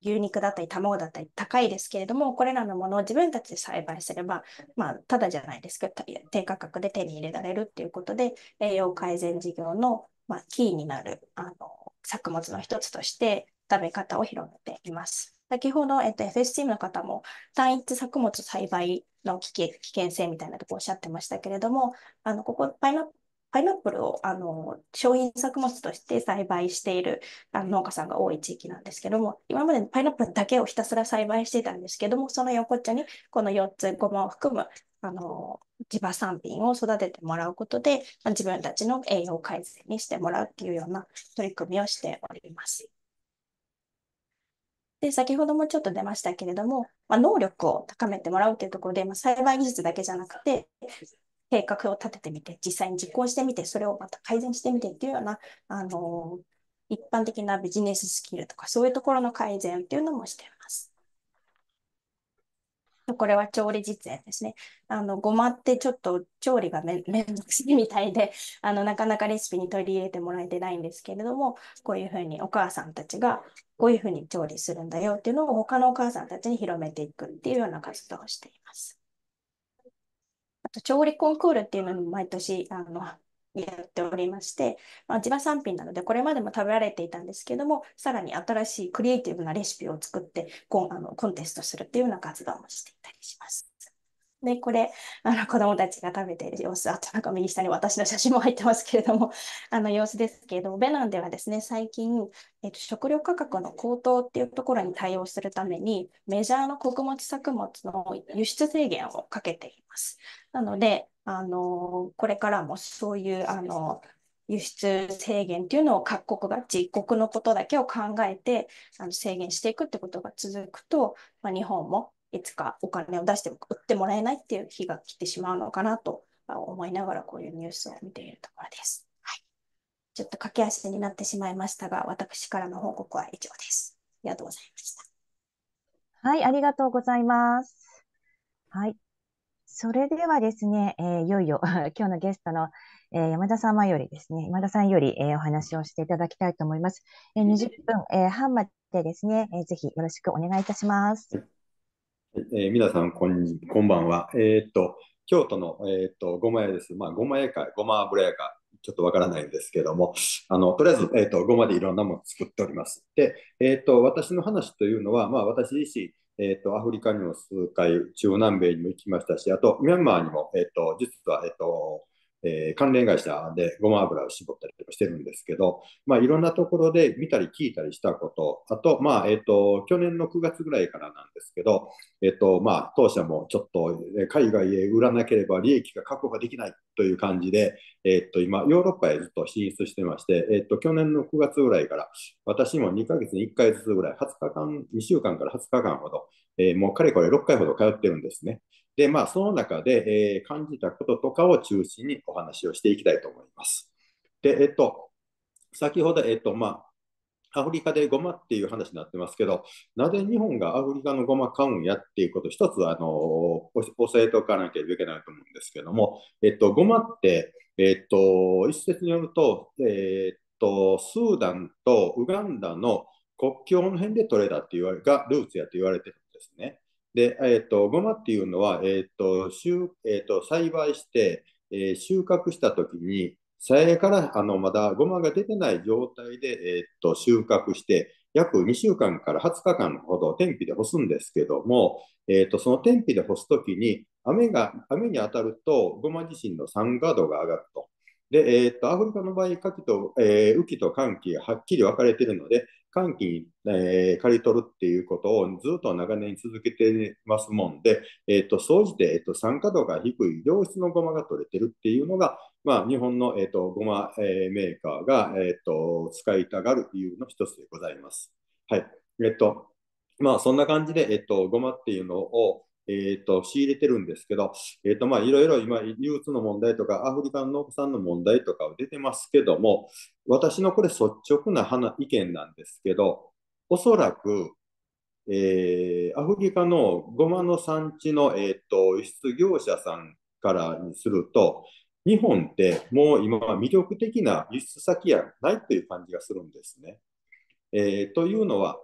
牛肉だったり卵だったり高いですけれども、これらのものを自分たちで栽培すれば、まあ、ただじゃないですけど、低価格で手に入れられるっていうことで、栄養改善事業の、まあ、キーになる、あの、作物の一つとして食べ方を広めています。先ほど、えっと、FS チームの方も単一作物栽培の危険危険性みたいなとこおっしゃってましたけれども、あのここパイナップパイナップルをあの商品作物として栽培しているあの農家さんが多い地域なんですけども、今までパイナップルだけをひたすら栽培していたんですけども、その横っちょにこの4つ、ごまを含むあの地場産品を育ててもらうことで、自分たちの栄養改善にしてもらうっていうような取り組みをしております。で、先ほどもちょっと出ましたけれども、まあ、能力を高めてもらうというところで、まあ、栽培技術だけじゃなくて、計画を立ててみて、実際に実行してみて、それをまた改善してみてっていうような、あのー、一般的なビジネススキルとか、そういうところの改善っていうのもしてます。これは調理実演ですね。あの、ごまってちょっと調理がめ めんどくさいみたいで、あの、なかなかレシピに取り入れてもらえてないんですけれども、こういうふうにお母さんたちが、こういうふうに調理するんだよっていうのを他のお母さんたちに広めていくっていうような活動をしています。あと、調理コンクールっていうのも毎年、あの、やっておりまして、まあ、地場産品なのでこれまでも食べられていたんですけどもさらに新しいクリエイティブなレシピを作ってコンあのコンテストするっていうような活動もしていたりします。で、これ、あの子供たちが食べている様子、あとなんか右下に私の写真も入ってますけれども、あの様子ですけれども、ベナンではですね、最近、えっと、食料価格の高騰っていうところに対応するために、メジャーの穀物作物の輸出制限をかけています。なので、あの、これからもそういう、あの、輸出制限っていうのを各国が自国のことだけを考えてあの制限していくってことが続くと、まあ、日本もいつかお金を出しても売ってもらえないっていう日が来てしまうのかなと思いながらこういうニュースを見ているところです。はい、ちょっと駆け足になってしまいましたが、私からの報告は以上です。ありがとうございました。はい、ありがとうございます。はい。それではですね、えー、いよいよ 今日のゲストの、えー、山田様よりですね、山田さんより、えー、お話をしていただきたいと思います。えー、20分、えー、半までですね、えー、ぜひよろしくお願いいたします。えー、皆さんこん、こんばんは。えー、っと、京都の、えー、っとごま屋です。まあ、ごま屋か、ごま油屋か、ちょっとわからないんですけども、あのとりあえず、えーと、ごまでいろんなもの作っております。で、えーと、私の話というのは、まあ、私自身、えっ、ー、と、アフリカにも数回、中南米にも行きましたし、あと、ミャンマーにも、えっ、ー、と、実は、えっ、ー、と、えー、関連会社でごま油を絞ったりとかしてるんですけど、まあ、いろんなところで見たり聞いたりしたこと、あと、まあえーと、去年の9月ぐらいからなんですけど、えーとまあ、当社もちょっと海外へ売らなければ利益が確保ができないという感じで、えー、と今、ヨーロッパへずっと進出してまして、えーと、去年の9月ぐらいから、私も2ヶ月に1回ずつぐらい、20日間、2週間から20日間ほど、えー、もうかれこれ6回ほど通ってるんですね。で、まあ、その中で、えー、感じたこととかを中心にお話をしていきたいと思います。で、えっと、先ほど、えっと、まあ、アフリカでゴマっていう話になってますけど、なぜ日本がアフリカのゴマ買うんやっていうこと一つ、あの、教えておかなければいけないと思うんですけども、えっと、ゴマって、えっと、一説によると、えっと、スーダンとウガンダの国境の辺で取れたって言われがルーツやと言われてるんですね。で、えー、と、ごまっていうのは、えー、と、えー、と、栽培して、え収穫した時に、さやからあのまだごまが出てない状態で、えと収穫して、約2週間から20日間ほど天日で干すんですけども、えとその天日で干すときに雨が、雨に当たると、ごま自身の酸化度が上がると。で、えー、っと、アフリカの場合、夏季と、えー、雨季と寒季がはっきり分かれているので、寒気に、えー、刈り取るっていうことをずっと長年続けてますもんで、えっ、と、総じて、えっ、と、酸化度が低い良質のごまが取れてるっていうのが、まあ、日本の、えっ、と、ごま、えー、メーカーが、えっ、と、使いたがる理由の一つでございます。はい。えっ、と、まあ、そんな感じで、えっ、と、ごまっていうのを、えーと、仕入れてるんですけど、えーとまあ、いろいろ今、流通の問題とか、アフリカの農家さんの問題とか出てますけども、私のこれ、率直な意見なんですけど、おそらく、えー、アフリカのゴマの産地の、えーと、と輸出業者さんからにすると、日本ってもう今は魅力的な輸出先やないという感じがするんですね。えー、というのは、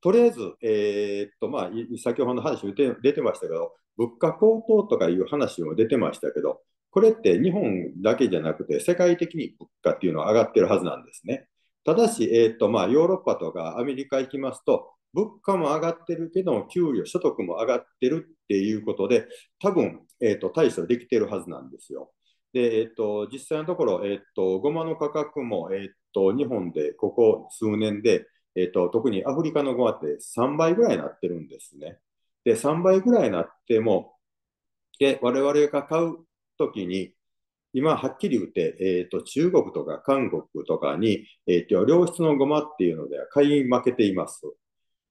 とりあえず、えー、っと、まあ、先ほどの話出て出てましたけど、物価高騰とかいう話も出てましたけど、これって日本だけじゃなくて、世界的に物価っていうのは上がってるはずなんですね。ただし、えー、っと、まあ、ヨーロッパとかアメリカ行きますと、物価も上がってるけど給料、所得も上がってるっていうことで、多分、えーっと、対処できてるはずなんですよ。で、えーっと、実際のところ、えーっと、ごまの価格も、えーっ、と日本でここ数年で、えと、特にアフリカのゴアって3倍ぐらいになってるんですね。で、3倍ぐらいになっても、で我々が買うときに、今はっきり言って、えーと、中国とか韓国とかに、えーと、良質のごまっていうのでは買い負けていますっ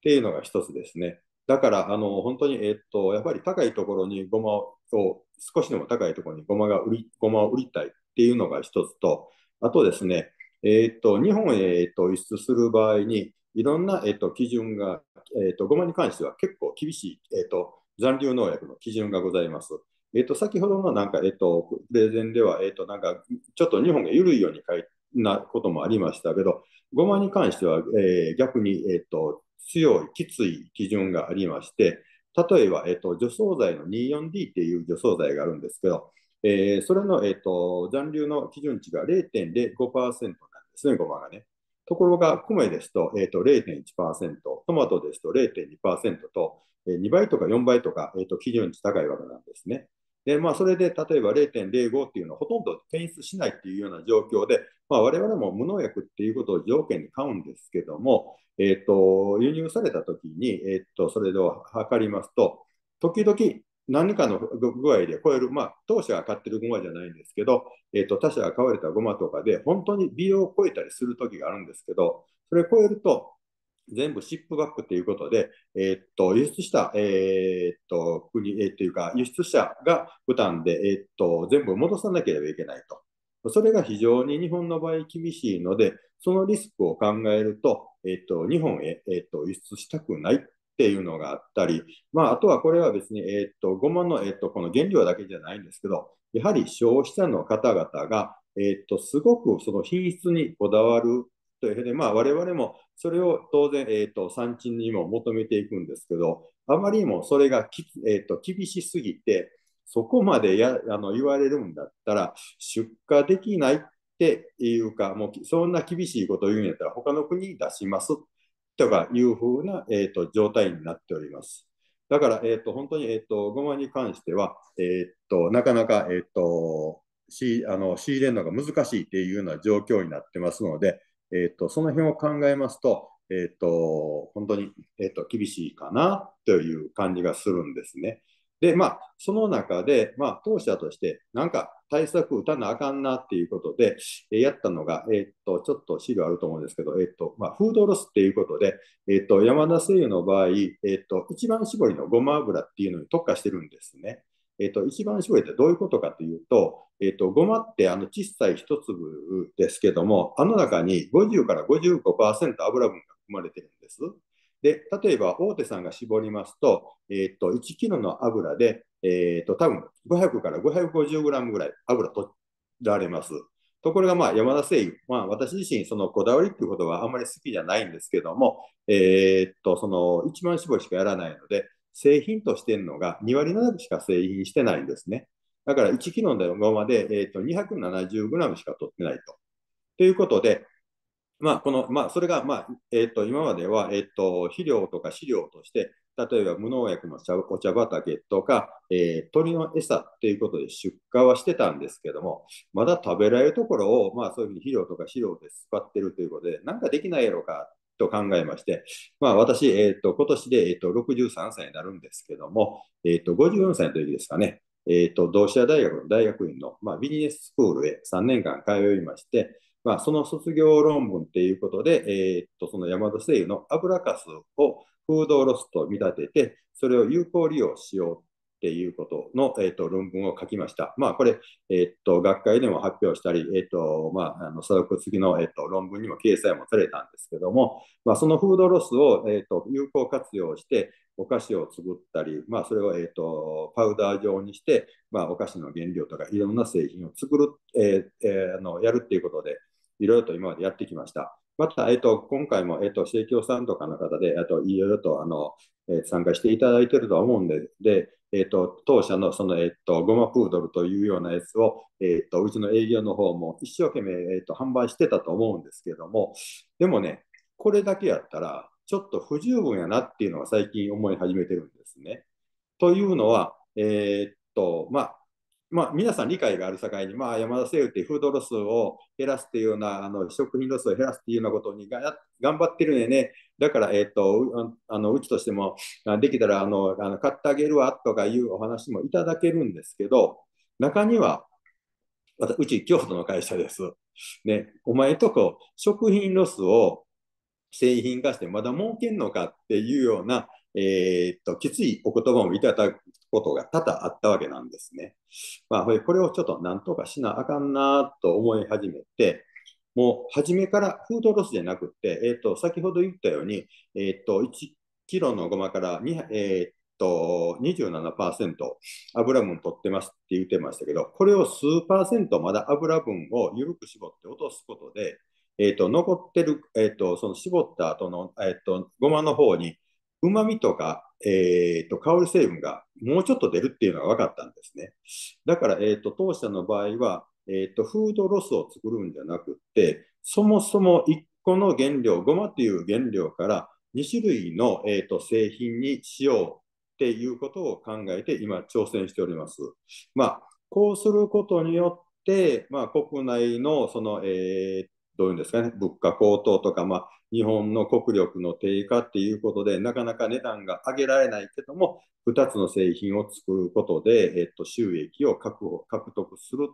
ていうのが一つですね。だからあの本当に、えーと、やっぱり高いところにごまを少しでも高いところにゴマが売りごまを売りたいっていうのが一つとあとですねえっと、日本へ、えと、輸出する場合に、いろんな、えっと、基準が、えっと、ごまに関しては結構厳しい、えっと、残留農薬の基準がございます。えっと、先ほどのなんか、えっと、プレゼンでは、えっと、なんか、ちょっと日本が緩いように書いなこともありましたけど、ごまに関しては、えー、逆に、えっと、強い、きつい基準がありまして、例えば、えっと、除草剤の 24D っていう除草剤があるんですけど、えー、それの、えーと、残留の基準値が0.05%ですね、ごまがね。ところが、米ですと,、えーと、0.1%、トマトですと0.2%と、えー、2倍とか4倍とか、えーと、基準値高いわけなんですね。で、まあ、それで例えば0.05っていうのはほとんど検出しないっていうような状況で、まあ、我々も無農薬っていうことを条件に買うんですけども、えーと、輸入された時に、えー、とそれを測りますと、時々何かの具合で超える、まあ、当社が買ってるごまじゃないんですけど、えーと、他社が買われたゴマとかで、本当に美容を超えたりする時があるんですけど、それを超えると、全部シップバックということで、えー、っと輸出した、えー、っと国、えー、というか、輸出者が負担で、えー、っと全部戻さなければいけないと。それが非常に日本の場合厳しいので、そのリスクを考えると、えっと、日本へ、えっと、輸出したくないっていうのがあったり、まあ、あとはこれは別に、えー、っと5問の、えー、っとこの原料だけじゃないんですけど、やはり消費者の方々が、えー、っとすごくその品質にこだわるというに、まあ、我々もそれを当然、えーと、産地にも求めていくんですけど、あまりにもそれがき、えーと、と厳しすぎて、そこまでやあの言われるんだったら、出荷できないっていうか、もうそんな厳しいことを言うんやったら、他の国に出しますっとかいうふうな、えーと、状態になっております。だから、えーと、本当に、えーと、とごまに関しては、えーと、なかなか、えー、とあの仕入れるのが難しいっていうような状況になってますので、えー、とその辺を考えますと、えー、と本当に、えー、と厳しいかなという感じがするんですね。で、まあ、その中で、まあ、当社として、なんか対策打たなあかんなっていうことで、えやったのが、えー、っと、ちょっと資料あると思うんですけど、えー、っと、まあ、フードロスっていうことで、えー、っと、山田製油の場合、えっと、一番搾りのごま油っていうのに特化してるんですね。えっと、一番搾りってどういうことかというと、えっと、ごまってあの小さい一粒ですけども、あの中に50から55%油分が含まれてるんです。で、例えば大手さんが絞りますと、えー、と、1キロの油で、えー、と、多分500から550グラムぐらい油取られます。ところが、まあ、山田製油、まあ、私自身、そのこだわりっていうことはあんまり好きじゃないんですけども、えー、っと、その一番絞りしかやらないので、製品としてるのが2割7分しか製品してないんですね。だから1キロのごまで、えー、っと2 7 0ムしか取ってないと。ということで、まあ、この、まあ、それが、まあ、えっ、ー、と、今までは、えっ、ー、と、肥料とか飼料として、例えば無農薬の茶お茶畑とか、えー、鳥の餌ということで出荷はしてたんですけども、まだ食べられるところを、まあ、そういうふうに肥料とか飼料で使ってるということで、なんかできないやろかと考えまして、まあ、私、えーと、今年で、えーと、63歳になるんですけども、えーと、と54歳の時ですかね、えー、と同志社大学の大学院の、まあ、ビジネススクールへ3年間通いまして、まあ、その卒業論文っていうことで、えー、っとその山田製油の油かすをフードロスと見立てて、それを有効利用しようっていうことの、えーと、と論文を書きました。まあ、これ、えーと、学会でも発表したり、えーとまあ、あの査読付きの、えーと、と論文にも掲載もされたんですけども、まあ、そのフードロスを、えーと、と有効活用して、お菓子を作ったり、まあ、それを、えー、とパウダー状にして、まあ、お菓子の原料とかいろんな製品を作る、えーえー、あのやるっていうことで、いろいろと今までやってきました。また、えっと、今回も、えっと、生協さんとかの方で、えっと、いろいろと、あの、え参加していただいてるとは思うんで、で、えっと、当社のその、えっと、ゴマプードルというようなやつを、えっと、うちの営業の方も一生懸命、えっと、販売してたと思うんですけども、でもね、これだけやったら、ちょっと不十分やなっていうのは最近思い始めてるんですね。というのは、えー、っと、まあ、まあ、皆さん理解がある境に、まあ、山田製油ってフードロスを減らすっていうようなあの食品ロスを減らすっていうようなことにが頑張ってるんでねだから、えーと、あのうちとしてもできたらあのあの買ってあげるわとかいうお話もいただけるんですけど中にはうち京都の会社です。ね、お前とこ食品ロスを製品化してまだ儲けんのかっていうような、えー、っときついお言葉をいただくことが多々あったわけなんですね。まあ、これをちょっとなんとかしなあかんなと思い始めて、もう初めからフードロスじゃなくて、えーと、先ほど言ったように、えーと、1キロのごまから2、えーと、27%油分取ってますって言ってましたけど、これを数パーセントまだ油分を緩く絞って落とすことで、えー、と残ってる、えー、とその絞った後の、えー、とごまの方にうまみとかえーと、香り成分がもうちょっと出るっていうのが分かったんですね。だから、えーと、当社の場合は、えーと、フードロスを作るんじゃなくって、そもそも1個の原料、ごまという原料から2種類の、えーと、と製品にしようっていうことを考えて今挑戦しております。まあ、こうすることによって、まあ、国内のその、えー、どういうんですかね、物価高騰とか、まあ、日本の国力の低下っていうことで、なかなか値段が上げられないけども、2つの製品を作ることで、えっと、収益を確保獲得する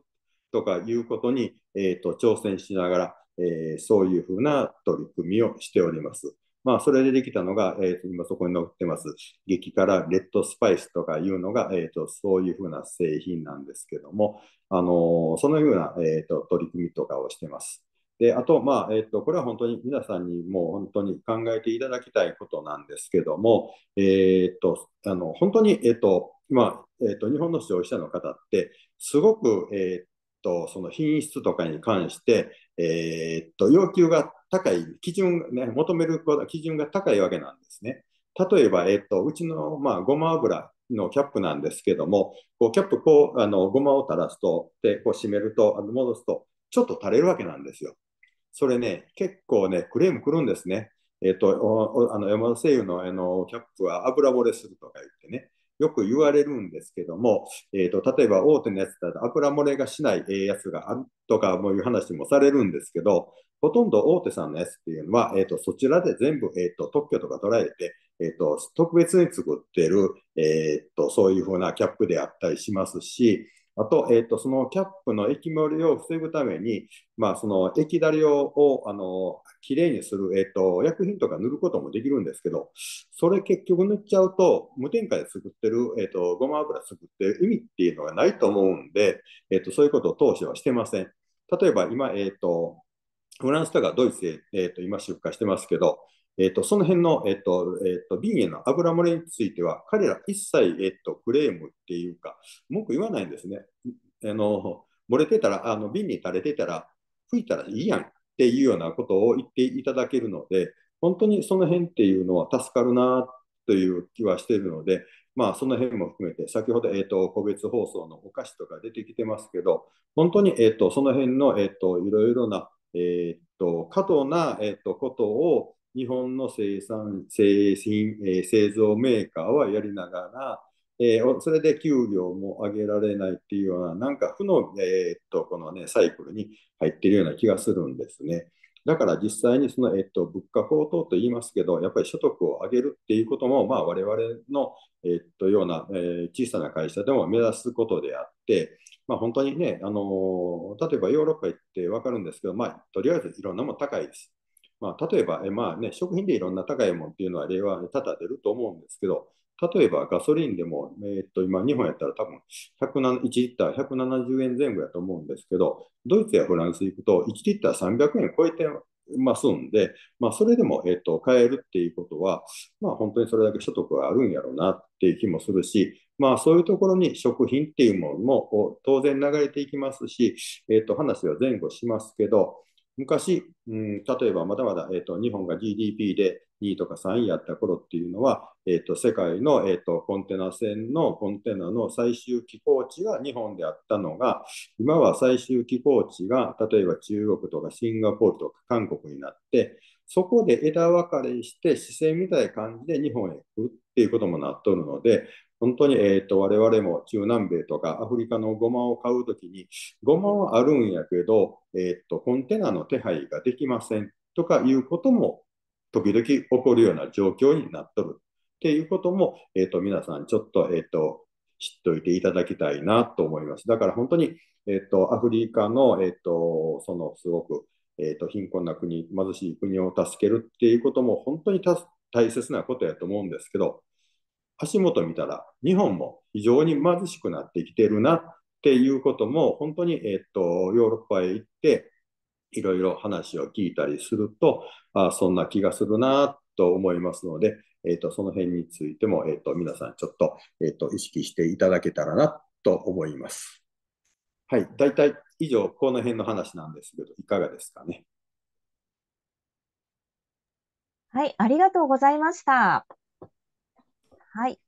とかいうことに、えっと、挑戦しながら、えー、そういうふうな取り組みをしております。まあ、それでできたのが、えー、と今そこに載ってます、激辛レッドスパイスとかいうのが、えー、とそういうふうな製品なんですけども、あのー、そのような、えー、と取り組みとかをしてます。であと、まあえっと、これは本当に皆さんにもう本当に考えていただきたいことなんですけども、えっとあの本当に、えっとまあ、えっと、日本の消費者の方って、すごく、えっとその品質とかに関して、えっと要求が高い、基準、ね、求める基準が高いわけなんですね。例えば、えっとうちの、まあ、ごま油のキャップなんですけども、こうキャップこうあの、ごまを垂らすと、でこう締めると、あの戻すと、ちょっと垂れるわけなんですよ。それね、結構ね、クレーム来るんですね。えっ、ー、と、あの山田製油のあのキャップは油漏れするとか言ってね、よく言われるんですけども、えーと、例えば大手のやつだと油漏れがしないやつがあるとかもいう話もされるんですけど、ほとんど大手さんのやつっていうのは、えーと、そちらで全部、えーと、と特許とか取られて、えー、と特別に作ってる、えー、とそういうふうなキャップであったりしますし、あと、えっ、ー、と、そのキャップの液漏れを防ぐために、まあ、その液だりを、をあの、きれいにする、えっ、ー、と、薬品とか塗ることもできるんですけど、それ結局塗っちゃうと、無添加で作ってる、えっ、ー、と、ごま油作ってる意味っていうのがないと思うんで、えっ、と、そういうことを当初はしてません。例えば今、えっ、と、フランスとかドイツで、えーと今出荷してますけど、えっ、ー、と、その辺の、えっ、ー、と、えっ、ー、と、瓶への油漏れについては、彼ら一切、えっ、と、クレームっていうか、文句言わないんですね。あの、漏れてたら、あの、瓶に垂れてたら、拭いたらいいやんっていうようなことを言っていただけるので、本当にその辺っていうのは助かるなという気はしているので、まあ、その辺も含めて、先ほど、えーと、個別放送のお菓子とか出てきてますけど、本当に、えーと、その辺の、えーと、といろいろな、えー、と過度な、えー、とことを、日本の生産、製品、えー、製造メーカーはやりながら、えー、それで給料も上げられないっていうような、なんか負の、えー、っとこの、ね、サイクルに入ってるような気がするんですね。だから実際にその、えっと、物価高騰と言いますけど、やっぱり所得を上げるっていうことも、まあ、我々の、えっと、ような、えー、小さな会社でも目指すことであって、まあ、本当にね、あのー、例えばヨーロッパ行って分かるんですけど、まあ、とりあえずいろんなもの高いです。まあ、例えば、えまあね、食品でいろんな高いものっていうのは例は多々出ると思うんですけど、例えばガソリンでも、えー、っと今、日本やったら多分107 1リッター170円前後やと思うんですけど、ドイツやフランス行くと1リッター300円超えてますんで、まあ、それでも、えー、っと買えるっていうことは、まあ、本当にそれだけ所得があるんやろうなっていう気もするし、まあ、そういうところに食品っていうものも当然流れていきますし、えー、っと話は前後しますけど、昔、うん、例えばまだまだ、えーと、日本が GDP で2位とか3位やった頃っていうのは、えーと、世界の、えーと、コンテナ船のコンテナの最終寄港地が日本であったのが今は最終寄港地が例えば中国とかシンガポールとか韓国になってそこで枝分かれして視線みたいな感じで日本へ行くっていうこともなっとるので本当に、えーと、我々も中南米とかアフリカのごまを買うときに、ごまはあるんやけど、えーと、コンテナの手配ができませんとかいうことも時々起こるような状況になっとるっていうことも、えーと、皆さんちょっと,、えーと、知っておいていただきたいなと思います。だから本当に、えー、とアフリカの,、えー、とそのすごく、えー、と貧困な国、貧しい国を助けるっていうことも本当に大切なことやと思うんですけど、足元見たら、日本も非常に貧しくなってきてるなっていうことも、本当に、えっと、ヨーロッパへ行って、いろいろ話を聞いたりすると、あそんな気がするなと思いますので、えっと、その辺についても、えっと、皆さんちょっと、えっと、意識していただけたらなと思います。はい、大体以上、この辺の話なんですけど、いかがですかね。はい、ありがとうございました。はい。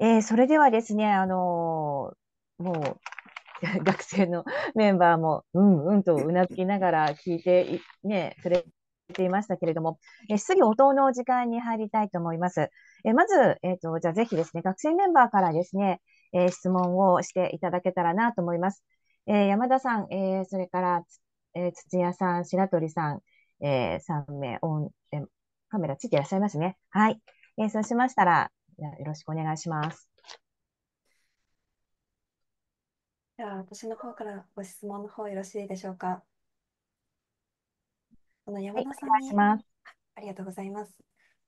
えー、それではですね、あのー、もう、学生のメンバーも、うんうんとうなずきながら聞いてい、ね、くれていましたけれども、えー、質疑応答の時間に入りたいと思います。えー、まず、えっ、と、じゃあぜひですね、学生メンバーからですね、え質問をしていただけたらなと思います。え山田さん、えそれから、え土屋さん、白鳥さん、え3名、オン、えカメラついていらっしゃいますね。はい。えそうしましたら、よろしくお願いします。では、私の方からご質問の方よろしいでしょうか。あの山田さんに、はい、ありがとうございます。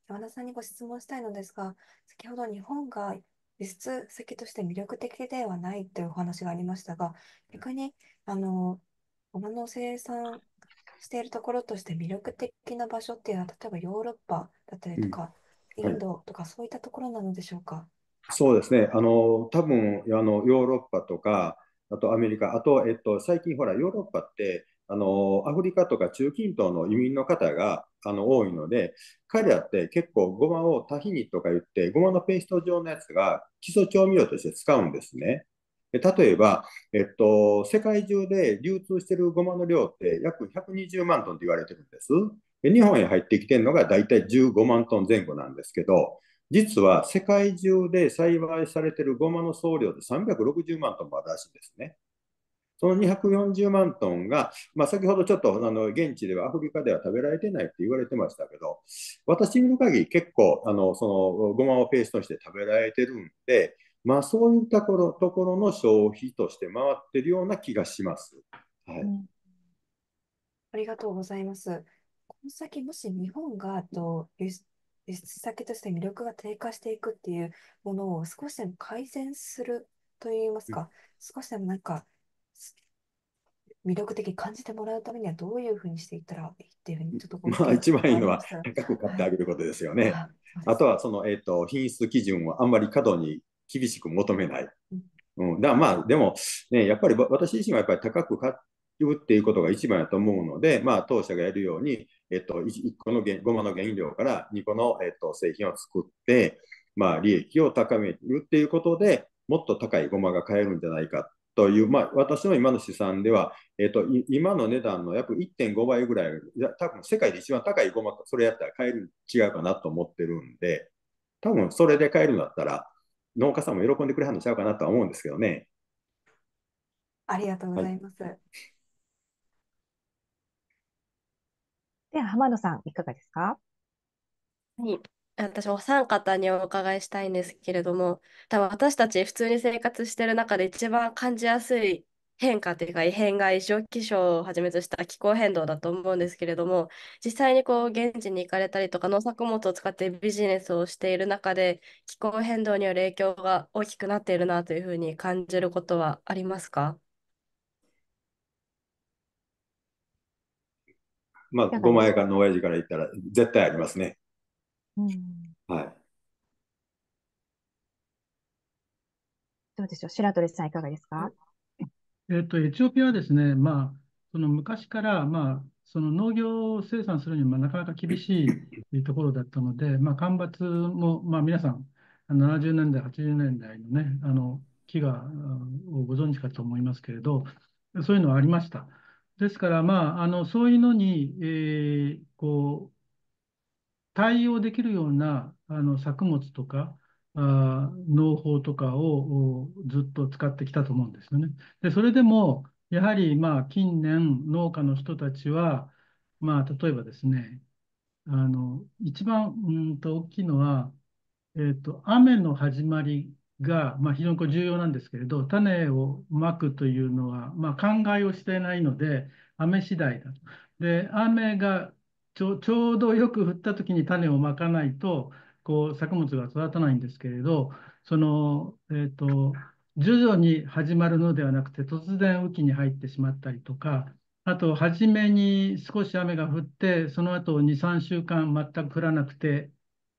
山田さんにご質問したいのですが、先ほど日本が輸出先として魅力的ではないというお話がありましたが、逆に、あの、ごの生産しているところとして魅力的な場所っていうのは、例えばヨーロッパだったりとか、インドとかそういったところなのでしょうか。そうですね、あの多分あのヨーロッパとか、あとアメリカ、あと、えっと、最近、ほら、ヨーロッパってあのアフリカとか中近東の移民の方があの多いので、彼らって結構、ごまをタヒニとか言って、ごまのペースト状のやつが基礎調味料として使うんですね。例えば、えっと、世界中で流通しているごまの量って約120万トンと言われてるんです。日本へ入ってきてるのが大体15万トン前後なんですけど、実は世界中で栽培されてるごまの総量で360万トンもあるらしいですね。その240万トンが、まあ、先ほどちょっとあの現地ではアフリカでは食べられてないって言われてましたけど、私見る限り結構あのそのごまをペーストにして食べられてるんで、まあ、そういったところところの消費として回ってるような気がします。はい、うん、ありがとうございます。の先、もし日本がと輸出輸出先として魅力が低下していくっていうものを少しでも改善するといいますか、少しでもなんか魅力的に感じてもらうためにはどういうふうにしていったらいいっていうふうにちょっとまあ、一番いいのは高く買ってあげることですよね。ああとはその、えっと、品質基準をあんまり過度に厳しく求めない。うん、だまあでも、ね、やっぱり私自身はやっぱり高く買っうっていうことが一番やと思うので、まあ、当社がやるように、えっと、1個のごまの原料から2個の、えっと、製品を作って、まあ、利益を高めるっていうことでもっと高いごまが買えるんじゃないかという、まあ、私の今の試算では、えっと、今の値段の約1.5倍ぐらい、多分世界で一番高いごま、それやったら買える違うかなと思ってるんで、多分それで買えるんだったら、農家さんも喜んでくれはんのちゃうかなとは思うんですけどね。ありがとうございます。はいでは、浜野さん、いかがですかはい、私お三方にお伺いしたいんですけれども多分私たち普通に生活してる中で一番感じやすい変化というか異変が異常気象をはじめとした気候変動だと思うんですけれども実際にこう現地に行かれたりとか農作物を使ってビジネスをしている中で気候変動による影響が大きくなっているなというふうに感じることはありますかまあ、5万円からの親父から言ったら、絶対ありますね。うん、はい。どうでしょう、白鳥さん、いかがですか。えっと、エチオピアはですね、まあ、その昔から、まあ、その農業生産するにもなかなか厳しいところだったので、まあ、干ばつも、まあ、皆さん、70年代、80年代のね、あの飢餓をご存知かと思いますけれど、そういうのはありました。ですから、まあ、あのそういうのに、えー、こう対応できるようなあの作物とかあ農法とかをずっと使ってきたと思うんですよね。でそれでもやはりまあ近年農家の人たちは、まあ、例えばですねあの一番うんと大きいのは、えーと、と雨の始まりが、まあ、非常にこう重要なんですけれど、種をまくというのは、まあ、考えをしていないので、雨次第だと。で、雨がちょちょうどよく降った時に種をまかないと、こう作物が育たないんですけれど、その、えっ、ー、と、徐々に始まるのではなくて、突然雨季に入ってしまったりとか、あと、初めに少し雨が降って、その後2、3週間全く降らなくて、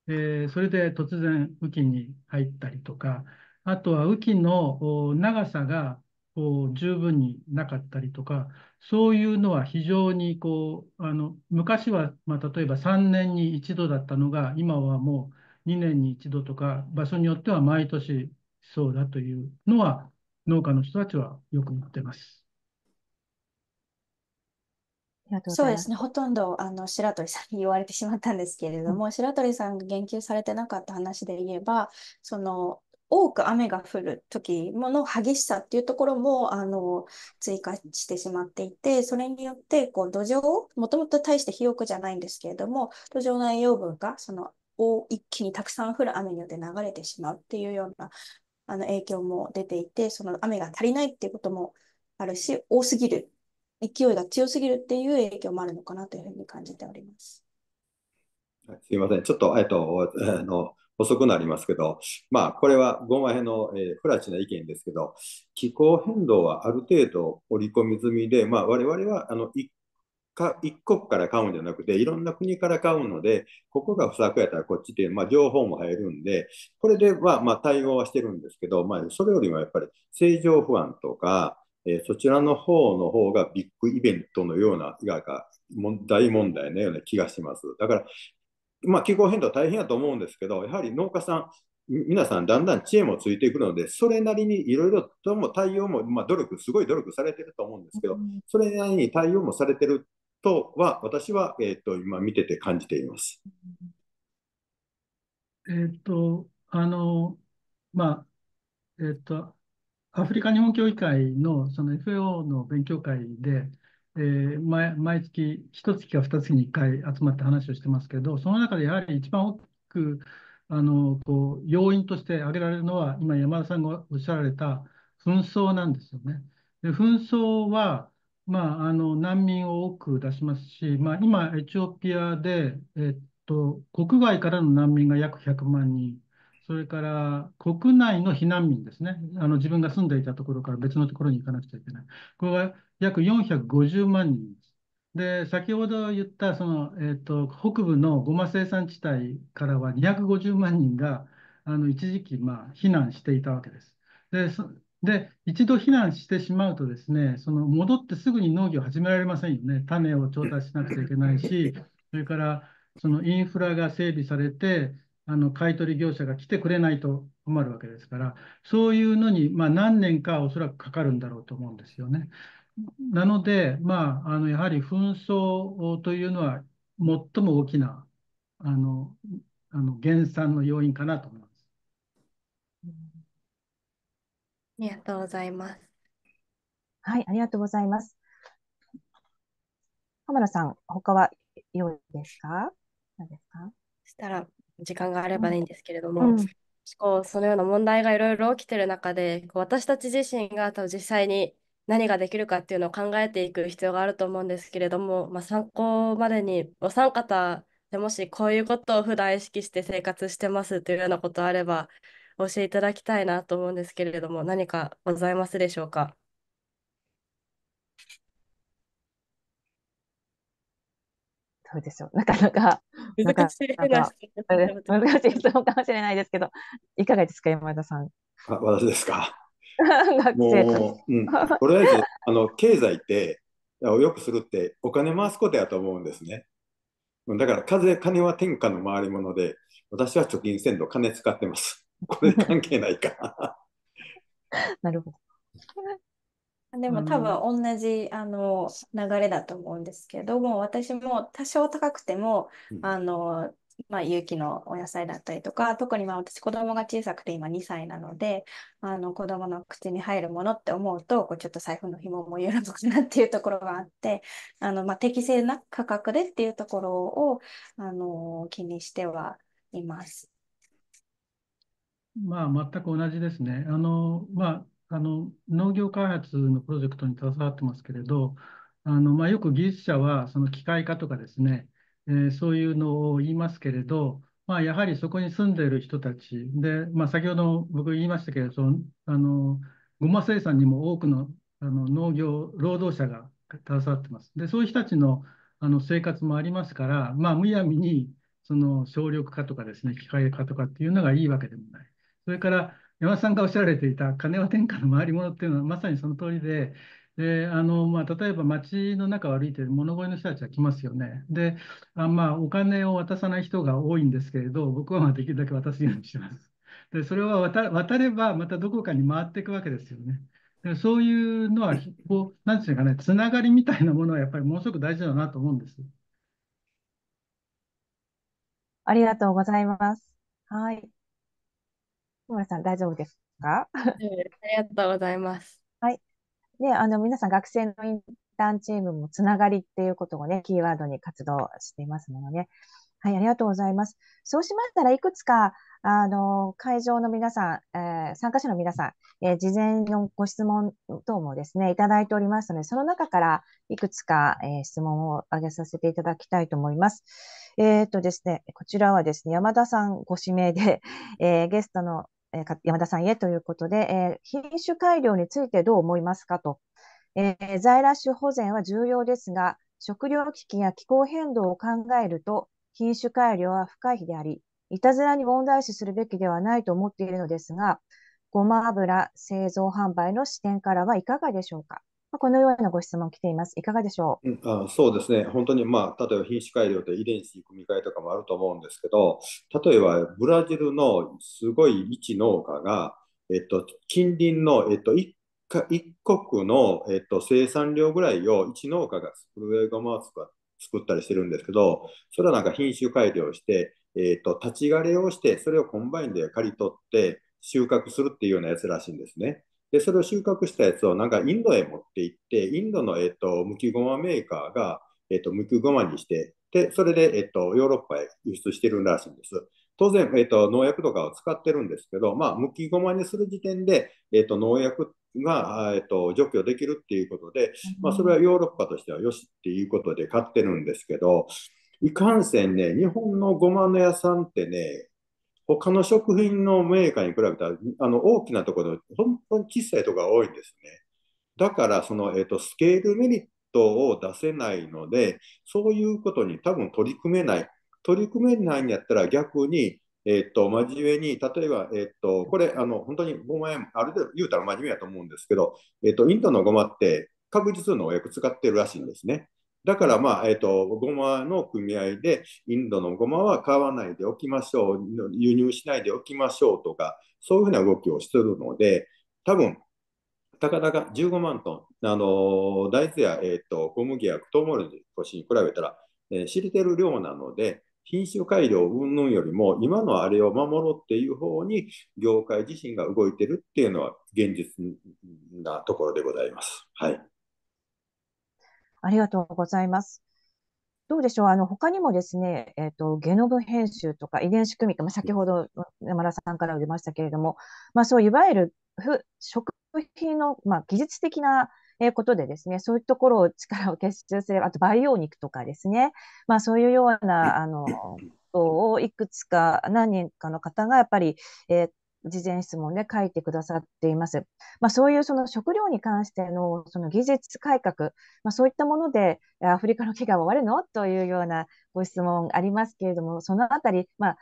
えー、それで突然雨季に入ったりとか、あとは雨季の長さがこう十分になかったりとか、そういうのは非常にこうあの昔は、まあ、例えば3年に1度だったのが、今はもう2年に1度とか、場所によっては毎年そうだというのは、農家の人たちはよく言ってます。そうですね。ほとんど、あの、白鳥さんに言われてしまったんですけれども、うん、白鳥さんが言及されてなかった話で言えば、その、多く雨が降る時もの激しさっていうところもあの追加してしまっていてそれによってこう土壌もともと大して肥沃じゃないんですけれども土壌の栄養分がその一気にたくさん降る雨によって流れてしまうっていうようなあの影響も出ていてその雨が足りないっていうこともあるし多すぎる勢いが強すぎるっていう影響もあるのかなというふうに感じております。すみません。ちょっと、えっと、あの、遅くなりますけど、まあ、これは5枚編の、えー、フラチな意見ですけど、気候変動はある程度織り込み済みで、まあ、我々は、あの、一か一国から買うんじゃなくて、いろんな国から買うので、ここが不作やったらこっちっていう、まあ、情報も入るんで、これでは、まあ、対応はしてるんですけど、まあ、それよりもやっぱり、正常不安とか、えー、そちらの方の方がビッグイベントのような、いわば大問題のような気がします。だから、まあ、気候変動大変やと思うんですけど、やはり農家さん、皆さんだんだん知恵もついていくので、それなりにいろいろとも対応も、まあ、努力、すごい努力されてると思うんですけど、それなりに対応もされてるとは、私は、えーと、と今見てて感じています。えっ、ー、と、あの、まあ、えっ、ー、と、アフリカ日本協議会のその FAO の勉強会で、えー、毎毎月、一月か二月に1回集まって話をしてますけど、その中でやはり一番大きくあのこう要因として挙げられるのは、今、山田さんがおっしゃられた紛争なんですよね。で紛争は、まあ、あの難民を多く出しますし、まあ、今、エチオピアで、えっと、国外からの難民が約100万人。それから国内の避難民ですね、あの自分が住んでいたところから別のところに行かなくちゃいけない。これは約450万人です。で、先ほど言ったその、えーと、北部のごま生産地帯からは250万人があの一時期、まあ、避難していたわけです。でで、一度避難してしまうとですね、その戻ってすぐに農業始められませんよね。種を調達しなくちゃいけないし、それからそのインフラが整備されて、あの買取業者が来てくれないと困るわけですから、そういうのに、まあ、何年かおそらくかかるんだろうと思うんですよね。なので、まあ、あのやはり紛争というのは最も大きなあのあの減産の要因かなと思います。ありがとうございます。はい、ありがとうございます。浜田さん、他は良いですか何ですかしたら時間があればいいんですけれども、うん、こうそのような問題がいろいろ起きてる中でこう私たち自身が多分実際に何ができるかっていうのを考えていく必要があると思うんですけれども、まあ、参考までにお三方でもしこういうことを普段意識して生活してますというようなことあれば教えていただきたいなと思うんですけれども何かございますでしょうかそうですよ。なかなか。難しい難しい質問かもしれないですけど、いかがですか、山田さん。あ私ですか。もう、うん、とりあえず、あの経済って、よくするって、お金回すことやと思うんですね。だから、風、金は天下の回り物で、私は貯金せんと金使ってます。これ関係ないか。なるほど。でも多分同じ、あの流れだと思うんですけども私も多少高くても、あのまあ、有機のお野菜だったりとか特にまあ私子供が小さくて今2歳なのであの子供の口に入るものって思うとこうちょっと財布の紐も緩むかなっていうところがあってあの、まあ、適正な価格でっていうところをあの気にしてはいます。まあ、全く同じですね。あのまああの農業開発のプロジェクトに携わってますけれど、あのまあ、よく技術者はその機械化とかですね、えー、そういうのを言いますけれど、まあ、やはりそこに住んでいる人たちで、まあ、先ほど僕言いましたけれど、あのごま生産にも多くのあの農業労働者が携わってます。で、そういう人たちのあの生活もありますから、まあ、むやみにその省力化とかですね、機械化とかっていうのがいいわけでもない。それから山田さんがおっしゃられていた金は天下の回り物っていうのはまさにその通りで、であのまあ、例えば街の中を歩いてる物乞いの人たちは来ますよね。で、あまあ、お金を渡さない人が多いんですけれど、僕はまあできるだけ渡すようにしてます。で、それは渡ればまたどこかに回っていくわけですよね。でそういうのは、こう、なんていうかね、つながりみたいなものはやっぱりものすごく大事だなと思うんです。ありがとうございます。はい。村さん、大丈夫ですかありがとうございます。はい。で、あの、皆さん、学生のインターンチームもつながりっていうことをね、キーワードに活動していますので、ね、はい、ありがとうございます。そうしましたらいくつか、あの、会場の皆さん、えー、参加者の皆さん、えー、事前のご質問等もですね、いただいておりますので、その中からいくつか、えー、質問を挙げさせていただきたいと思います。えっ、とですね、こちらはですね、山田さんご指名で、えー、ゲストのえー、山田さんへということで、えー、品種改良についてどう思いますかと、えー、在来種保全は重要ですが、食糧危機や気候変動を考えると、品種改良は不可避であり、いたずらに問題視するべきではないと思っているのですが、ごま油製造販売の視点からはいかがでしょうか。このようなご質問来ています。いかがでしょう、うん、あそうですね。本当に、まあ、例えば品種改良て遺伝子組み換えとかもあると思うんですけど、例えばブラジルのすごい一農家が、えっと、近隣の、えっと、一国の、えっと、生産量ぐらいを一農家が作るゴマを作ったりしてるんですけど、それはなんか品種改良して、えっと、立ち枯れをして、それをコンバインで刈り取って収穫するっていうようなやつらしいんですね。で、それを収穫したやつをなんかインドへ持って行って、インドの、えっと、むきごまメーカーが、えっと、むきごまにして、で、それで、えっと、ヨーロッパへ輸出してるらしいんです。当然、えっと、農薬とかを使ってるんですけど、まあ、むきごまにする時点で、えっと、農薬が、えっと、除去できるっていうことで、まあ、それはヨーロッパとしてはよしっていうことで買ってるんですけど、いかんせんね、日本のごまの屋さんってね、他の食品のメーカーに比べたら、あの大きなところで、本当に小さいところが多いんですね。だから、その、えっ、ー、と、スケールメリットを出せないので、そういうことに多分取り組めない。取り組めないんやったら逆に、えっ、ー、と、真面目に、例えば、えっ、ー、と、これ、あの、本当にごま円、ある程度言うたら真面目やと思うんですけど、えっと、インドのごまって、確実のお薬使ってるらしいんですね。だから、まあえーと、ごまの組合でインドのごまは買わないでおきましょう輸入しないでおきましょうとかそういうふうな動きをしてるので多分たかだか15万トン、あの大豆や、えーと、小麦やトウモロシに比べたら、えー、知れてる量なので品種改良云々よりも今のあれを守ろうっていう方に業界自身が動いてるっていうのは現実なところでございます。はいありがとうございます。どうでしょう、あの他にもですね、えーと、ゲノム編集とか遺伝子組み換え、まあ、先ほど山田さんから出ましたけれども、まあ、そういわゆる食品の、まあ、技術的なことでですね、そういうところを力を結集すれば、あと培養肉とかですね、まあ、そういうようなあのをいくつか何人かの方がやっぱり、えー事前質問で書いてくださっています。まあ、そういうその食料に関してのその技術改革、まあ、そういったものでアフリカの飢餓は終わるのというようなご質問ありますけれども、そのあたり、まあ、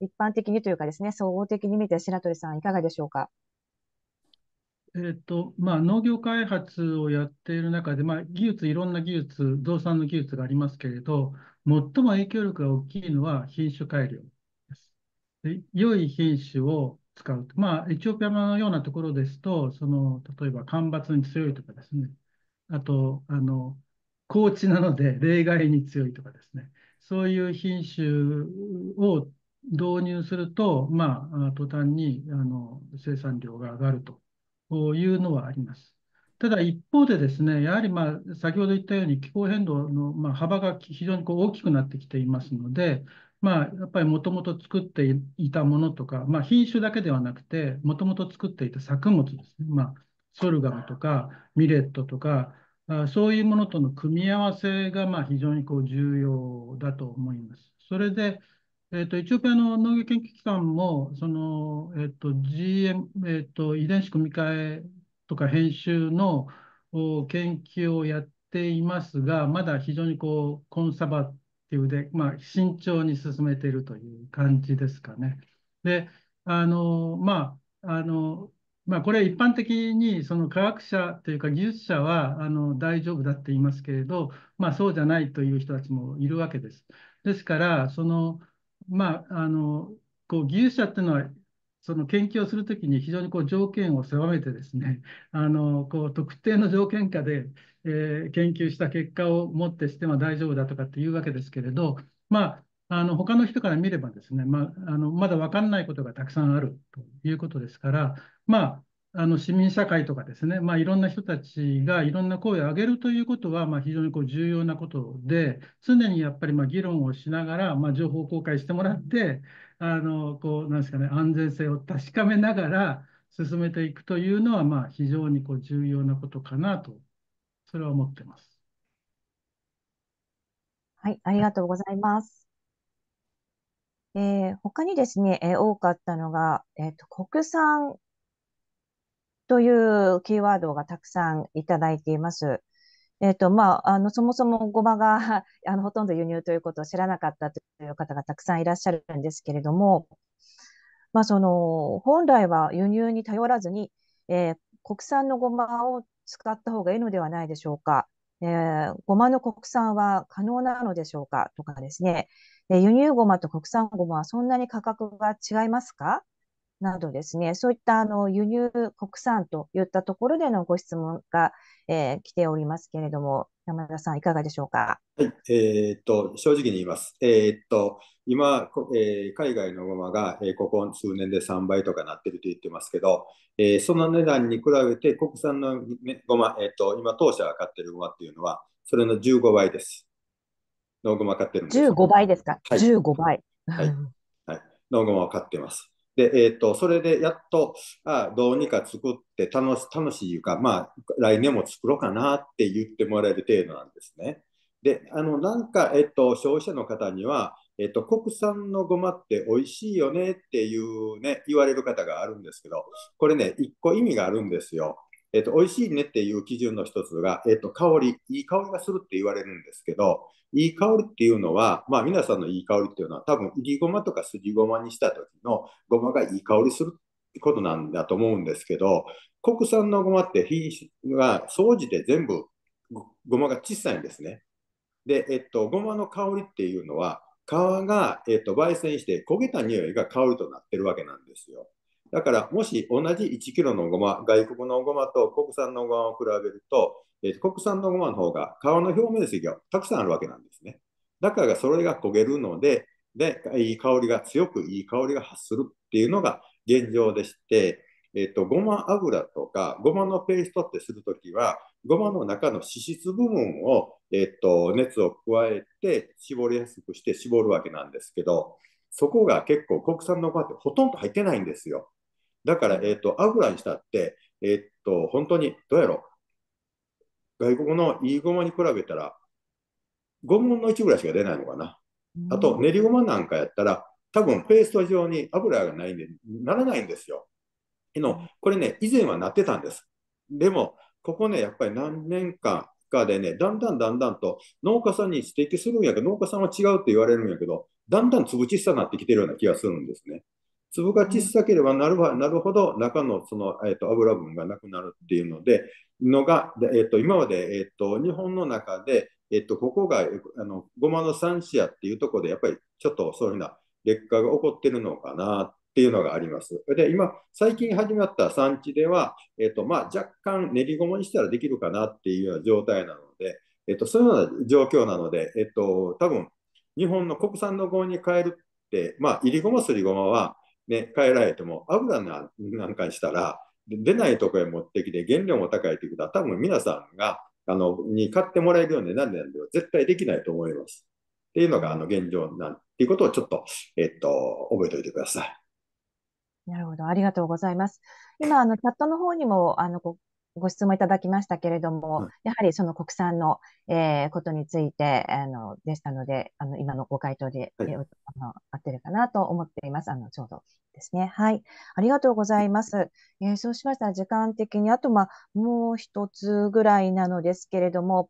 一般的にというかですね、総合的に見て白鳥さんいかがでしょうか。えーとまあ、農業開発をやっている中で、まあ、技術、いろんな技術、増産の技術がありますけれど、最も影響力が大きいのは品種改良です。で良い品種を使うと。まあ、エチオピアのようなところですと、その、例えば干ばつに強いとかですね。あと、あの、高地なので例外に強いとかですね。そういう品種を導入すると、まあ、途端にあの生産量が上がるというのはあります。ただ一方でですね、やはりまあ先ほど言ったように気候変動のま幅が非常にこう大きくなってきていますので、まあ、やっぱりもともと作っていたものとか、まあ、品種だけではなくて、もともと作っていた作物ですね、まあ、ソルガムとかミレットとか、そういうものとの組み合わせがまあ非常にこう重要だと思います。それで、えー、とエチオピアの農業研究機関も、その、えーと GM えー、と遺伝子組み換えとか編集の研究をやっていますが、まだ非常にこうコンサバっていうで、まあ、慎重に進めているという感じですかね。で、あの、まあ、あの、まあ、これ一般的にその科学者というか技術者はあの大丈夫だって言いますけれど、まあ、そうじゃないという人たちもいるわけです。ですから、その、まあ、あの、こう技術者っていうのはその研究をするときに非常にこう条件を狭めてですね、あのこう特定の条件下でえー、研究した結果をもってしても大丈夫だとかっていうわけですけれど、まあ、あの他の人から見ればですね、まあ、あのまだ分かんないことがたくさんあるということですから、まあ、あの市民社会とかですね、まあ、いろんな人たちがいろんな声を上げるということは、まあ、非常にこう重要なことで、常にやっぱりまあ議論をしながら、まあ、情報公開してもらって、あのこうなんですかね、安全性を確かめながら進めていくというのは、まあ、非常にこう重要なことかなとそれは思ってます。はい、ありがとうございます。えー、他にですね、えー多かったのが、えっと、国産というキーワードがたくさんいただいています。えっと、まあ、あの、そもそもごまが あの、ほとんど輸入ということを知らなかったという方がたくさんいらっしゃるんですけれども、まあ、その、本来は輸入に頼らずに、えー国産のごまを使った方がいいのではないでしょうか。えー、ごまの国産は可能なのでしょうかとかですね、で輸入ごまと国産ごまはそんなに価格が違いますかなどですね、そういったあの輸入国産といったところでのご質問が、えー、来ておりますけれども、山田さん、いかがでしょうか。はい、えー、っと正直に言います。えー、っと今、えー、海外のごまが、えここ数年で3倍とかなってると言ってますけど、えその値段に比べて国産の、ね、ごま、えっと今当社が買ってるごまっていうのはそれの15倍です。のごま買ってるんです。15倍ですか。はい、15倍。はい。はい、のごまを買ってます。で、えっ、と、それでやっと、あどうにか作って楽し、楽しいいうか、まあ、来年も作ろうかなって言ってもらえる程度なんですね。で、あの、なんか、えっ、と、消費者の方には、えっと、国産のごまって美味しいよねっていうね、言われる方があるんですけど、これね、1個意味があるんですよ。えー、と、美味しいねっていう基準の一つが、えー、と、香り、いい香りがするって言われるんですけど、いい香りっていうのは、まあ、皆さんのいい香りっていうのは、多分、いりごまとかすりごまにした時のごまがいい香りするってことなんだと思うんですけど、国産のごまって品種が総じて全部ごまが小さいんですね。で、えっと、ごまの香りっていうのは、皮が、えっと、焙煎して焦げた匂いが香りとなってるわけなんですよ。だから、もし同じ1キロのごま、外国のごまと国産のごまを比べると、えー、国産のごまの方が皮の表面積がたくさんあるわけなんですね。だから、それが焦げるので、で、いい香りが強く、いい香りが発するっていうのが現状でして、えー、と、ごま油とか、ごまのペーストってするときは、ごまの中の脂質部分を、えー、と、熱を加えて、絞りやすくして絞るわけなんですけど、そこが結構国産のごまってほとんど入ってないんですよ。だから、えっ、と、アフラにしたって、えっと、本当に、どうやろう。外国のいいごまに比べたら、5分の1ぐらいしか出ないのかな。あと、練りごまなんかやったら、多分ペースト状に油がないんで、ならないんですよ。のこれね、以前はなってたんです。でも、ここね、やっぱり何年間かでね、だんだんだんだんと農家さんに指摘するんやけど、農家さんは違うって言われるんやけど、だんだん潰しさになってきてるような気がするんですね。粒が小さければなるほど中のその、えー、と油分がなくなるっていうのでのが、えー、と今まで、えー、と日本の中で、えー、とここがあのごまの産地野っていうところでやっぱりちょっとそういうふうな劣化が起こってるのかなっていうのがあります。で今最近始まった産地では、えーとまあ、若干練りごまにしたらできるかなっていうような状態なので、えー、とそういうような状況なので、えー、と多分日本の国産のごまに変えるって、まあ、入りごますりごまはね、帰られても、油なんかにしたら、出ないとこへ持ってきて、原料も高いということは、多分皆さんが、あの、に買ってもらえるようにな値のでは絶対できないと思います。っていうのが、あの、現状なんていうことをちょっと、えっと、覚えておいてください。なるほど。ありがとうございます。今、あの、チャットの方にも、あの、ごご質問いただきましたけれども、うん、やはりその国産の、えー、ことについてあのでしたので、あの今のご回答で、はい、えあの合ってるかなと思っています。あのちょうどですね。はい。ありがとうございます。えー、そうしましたら、時間的に、あと、まあ、もう一つぐらいなのですけれども、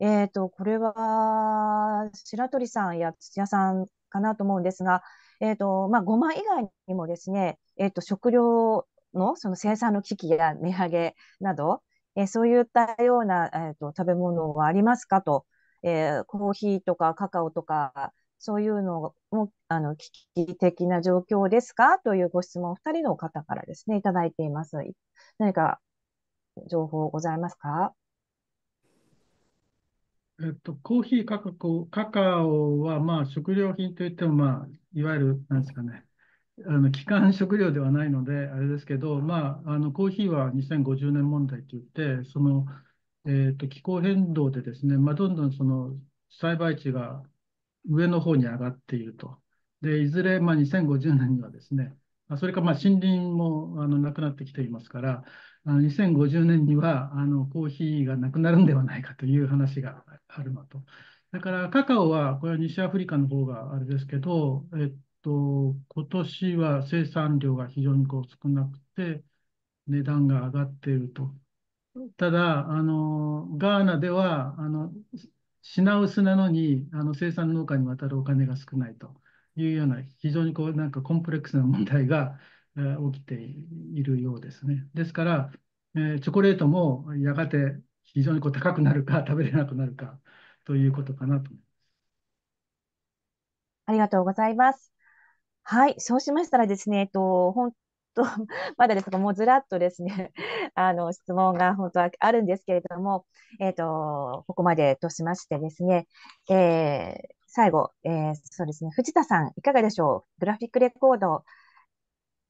えっ、ー、と、これは、白鳥さんや土屋さんかなと思うんですが、えっ、ー、と、まあ、ごま以外にもですね、えっ、ー、と、食料のその生産の危機や値上げなど、えー、そういったような、えーと、食べ物はありますかと、えー、コーヒーとかカカオとか、そういうのもあの危機的な状況ですかというご質問を2人の方からですね、いただいています。何か情報ございますかえっと、コーヒー、価格、カカオは、まあ、食料品といっても、まあ、いわゆる、なんですかね、あの機関食料ではないので、あれですけど、まあ、あのコーヒーは2050年問題といって、そのえーと、気候変動でですね、まあ、どんどんその栽培地が上の方に上がっていると。でいずれ、まあ、2050年にはですね、まあ、それからまあ森林もあのなくなってきていますから、あの2050年にはあのコーヒーがなくなるんではないかという話があるのと。だからカカオは、これは西アフリカの方があれですけど、えっと、今年は生産量が非常にこう少なくて、値段が上がっていると。ただ、あのガーナではあの品薄なのにあの生産農家に渡るお金が少ないというような、非常にこうなんかコンプレックスな問題が、えー、起きているようですね。ですから、えー、チョコレートもやがて非常にこう高くなるか、食べれなくなるかということかなと思います。ありがとうございます。はい、そうしましたらですね、えっと、ほんと、まだですが、もうずらっとですね、あの、質問が本当はあるんですけれども、えっと、ここまでとしましてですね、えー、最後、えー、そうですね、藤田さん、いかがでしょうグラフィックレコード、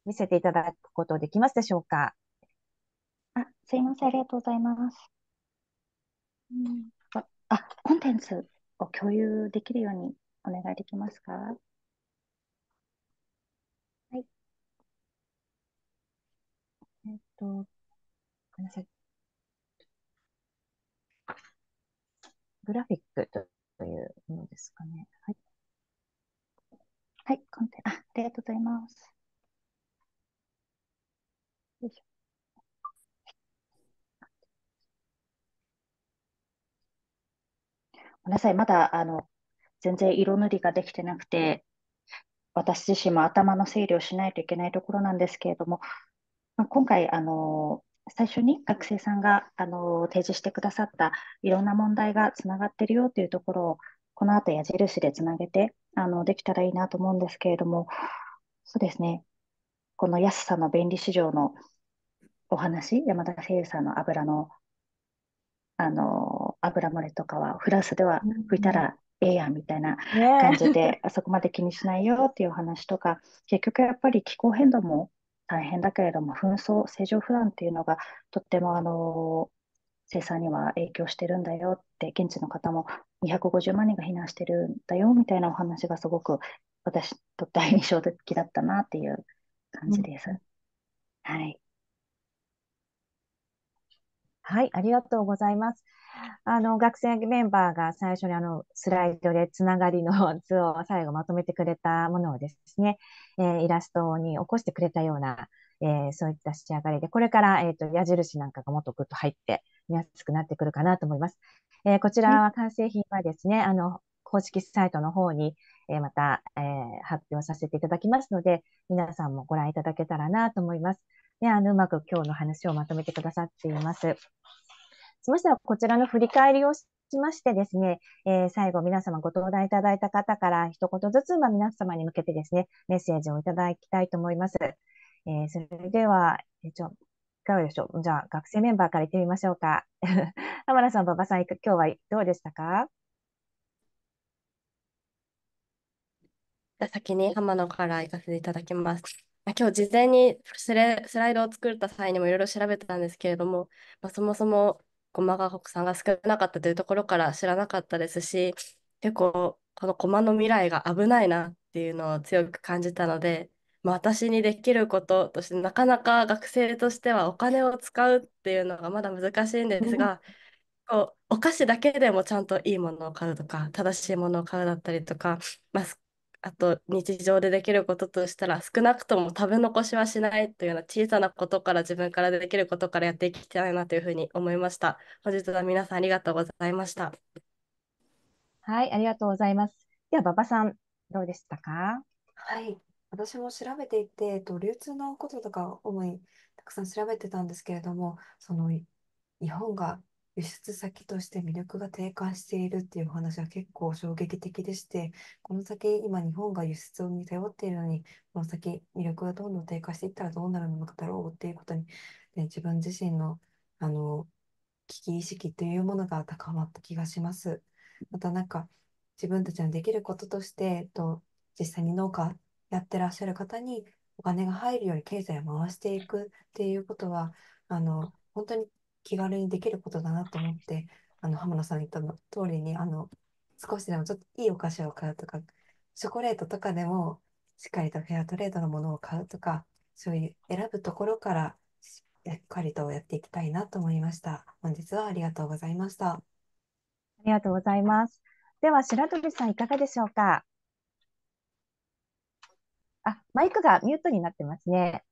見せていただくことできますでしょうかあ、すいません、ありがとうございます。うん、あ、コンテンツを共有できるようにお願いできますかと、ごめんなさい。グラフィックというものですかね。はい。はい、コンテあ、ありがとうございます。よいしょ。ごめんなさい、まだあの全然色塗りができてなくて、私自身も頭の整理をしないといけないところなんですけれども、まあ、今回、あの最初に学生さんがあの提示してくださったいろんな問題がつながってるよというところをこの後矢印でつなげてあのできたらいいなと思うんですけれどもそうですねこの安さの便利市場のお話山田誠也さんの油のあの油漏れとかはフランスでは拭いたらええやんみたいな感じで、あそこまで気にしないよっていうお話とか結局やっぱり気候変動も大変だけれども、紛争、政情不安っていうのがとってもあの生産には影響してるんだよって、現地の方も250万人が避難してるんだよみたいなお話がすごく私にとっては印象的だったなっていう感じです。うん、はい。はい、ありがとうございます。あの、学生メンバーが最初にあの、スライドでつながりの図を最後まとめてくれたものをですね、えー、イラストに起こしてくれたような、えー、そういった仕上がりで、これから、えっ、と、矢印なんかがもっとぐっと入って見やすくなってくるかなと思います。えこちらは完成品はですね、あの、公式サイトの方に、えまた、え発表させていただきますので、皆さんもご覧いただけたらなと思います。で、あの、うまく今日の話をまとめてくださっています。しましたら、こちらの振り返りをしましてですね、えー、最後皆様ご登壇いただいた方から一言ずつ、まあ、皆様に向けてですね、メッセージをいただきたいと思います。えー、それでは、えー、ちょ、いかがでしょう。じゃあ、学生メンバーから行ってみましょうか。浜田さん、馬場さん、今日はどうでしたか先に浜野から行かせていただきます。今日事前にスライドを作った際にもいろいろ調べたんですけれども、まあ、そもそも駒が国産が少なかったというところから知らなかったですし結構この駒の未来が危ないなっていうのを強く感じたので、まあ、私にできることとしてなかなか学生としてはお金を使うっていうのがまだ難しいんですが、うん、こうお菓子だけでもちゃんといいものを買うとか正しいものを買うだったりとか、まあ、あと日常でできることとしたら少なくとも食べ残しはしないというような小さなことから自分からできることからやっていきたいなというふうに思いました。本日は皆さんありがとうございました。はい、ありがとうございます。では馬場さん、どうでしたかはい、私も調べていて、えっと、流通のこととか思いたくさん調べてたんですけれども、その日本が輸出先として魅力が低下しているっていう話は結構衝撃的でして、この先、今日本が輸出に頼っているのに、この先魅力がどんどん低下していったらどうなるのかだろうっていうことに、ね、自分自身の、あの、危機意識というものが高まった気がします。またなんか、自分たちのできることとして、と、実際に農家やってらっしゃる方にお金が入るように経済を回していくっていうことは、あの、本当に気軽にできることだなと思って、あの浜野さん言った通りに、あの少しでもちょっといいお菓子を買うとか、チョコレートとかでもしっかりとフェアトレードのものを買うとか、そういう選ぶところからしっかりとやっていきたいなと思いました。本日はありがとうございました。ありがとうございます。では、白鳥さん、いかがでしょうか。あ、マイクがミュートになってますね。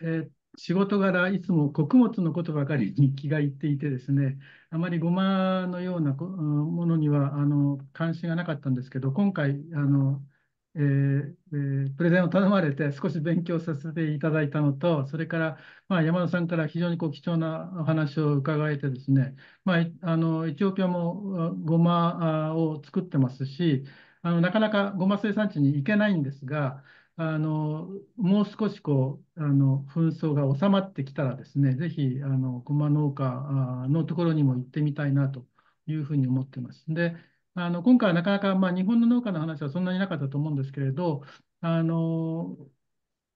えー、っ仕事柄いつも穀物のことばかりに気がいっていてですねあまりごまのようなものにはあの関心がなかったんですけど今回あの、えー、えー、プレゼンを頼まれて少し勉強させていただいたのとそれから、まあ、山田さんから非常にこう貴重なお話を伺えてですね、まあ、あのエチオピアもごまを作ってますしあのなかなかごま生産地に行けないんですがあのもう少しこうあの紛争が収まってきたらですね、ぜひあのごま農家のところにも行ってみたいなというふうに思ってます。であの今回はなかなか、まあ、日本の農家の話はそんなになかったと思うんですけれど、あの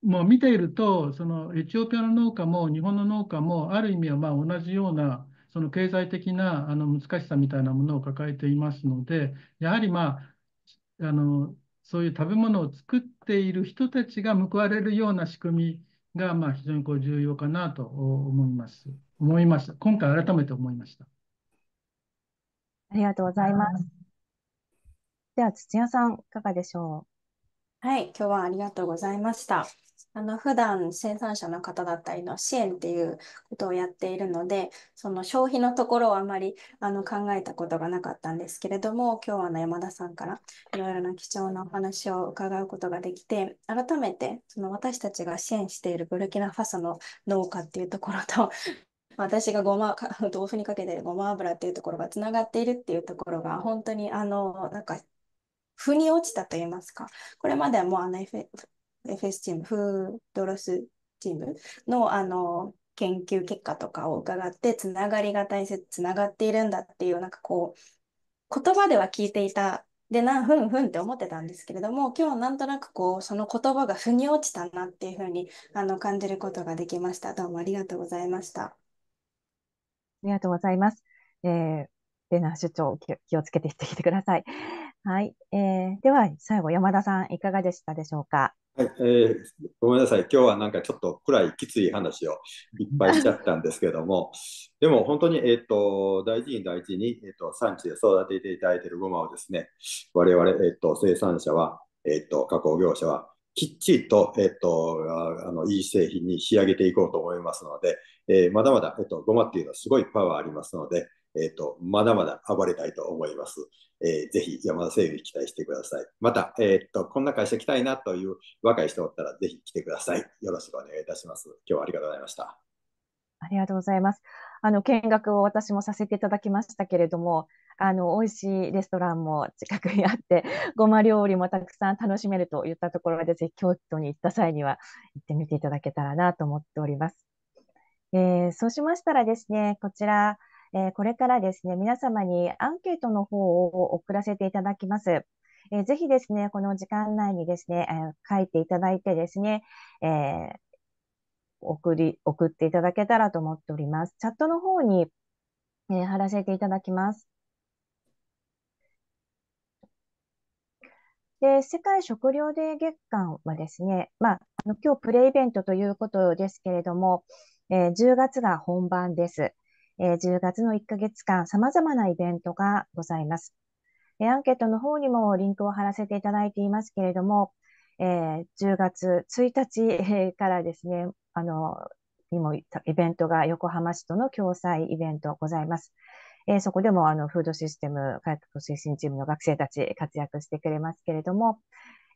もう見ていると、そのエチオピアの農家も日本の農家も、ある意味はまあ同じようなその経済的なあの難しさみたいなものを抱えていますので、やはり、まあ、あのそういう食べ物を作っている人たちが報われるような仕組みが、まあ、非常にこう重要かなと思います。思いました。今回改めて思いました。ありがとうございます。では、土屋さん、いかがでしょう。はい、今日はありがとうございました。あの普段生産者の方だったりの支援っていうことをやっているのでその消費のところをあまりあの考えたことがなかったんですけれども今日はの山田さんからいろいろな貴重なお話を伺うことができて改めてその私たちが支援しているブルキナファソの農家っていうところと 私がごま豆腐にかけてるごま油っていうところがつながっているっていうところが本当にあのなんか腑に落ちたと言いますか、これまではもうあの F FS チーム、フードロスチームの、あの、研究結果とかを伺って、つながりが大切、つながっているんだっていう、なんかこう、言葉では聞いていた、で、な、ふんふんって思ってたんですけれども、今日なんとなくこう、その言葉が腑に落ちたなっていうふうに、あの、感じることができました。どうもありがとうございました。ありがとうございます。えー、レナー主張、気をつけていってきてください。はい、えー、では最後山田さんいかがでしたでしょうか。はい、えー、ごめんなさい今日はなんかちょっと暗いきつい話をいっぱいしちゃったんですけどもでも本当に、えーと、大事に大事に、えーと、産地で育てていただいているごまをですね我々、えーと、生産者は、えー、と加工業者はきっちりと,、えー、とあのいい製品に仕上げていこうと思いますので、えー、まだまだ、えー、とごまっていうのはすごいパワーありますので。えっ、ー、と、まだまだ暴れたいと思います。えー、ぜひ山田整備期待してください。また、えっ、ー、と、こんな会社来たいなという若い人おったら、ぜひ来てください。よろしくお願いいたします。今日はありがとうございました。ありがとうございます。あの、見学を私もさせていただきましたけれども、あの、美味しいレストランも近くにあって、ごま料理もたくさん楽しめるといったところで、ぜひ京都に行った際には行ってみていただけたらなと思っております。えー、そうしましたらですね、こちら、えー、これからですね、皆様にアンケートの方を送らせていただきます。えー、ぜひですね、この時間内にですね、えー、書いていただいてですね、えー、送り、送っていただけたらと思っております。チャットの方に、えー、貼らせていただきます。で、世界食料デー月間はですね、まあ、あの今日プレイベントということですけれども、えー、10月が本番です。えー、10月の1ヶ月間、様々なイベントがございます。えアンケートの方にもリンクを貼らせていただいていますけれども、えー、10月1日からですね、あの、にもイベントが横浜市との共催イベントございます。えー、そこでもあのフードシステム改革推進チームの学生たち活躍してくれますけれども、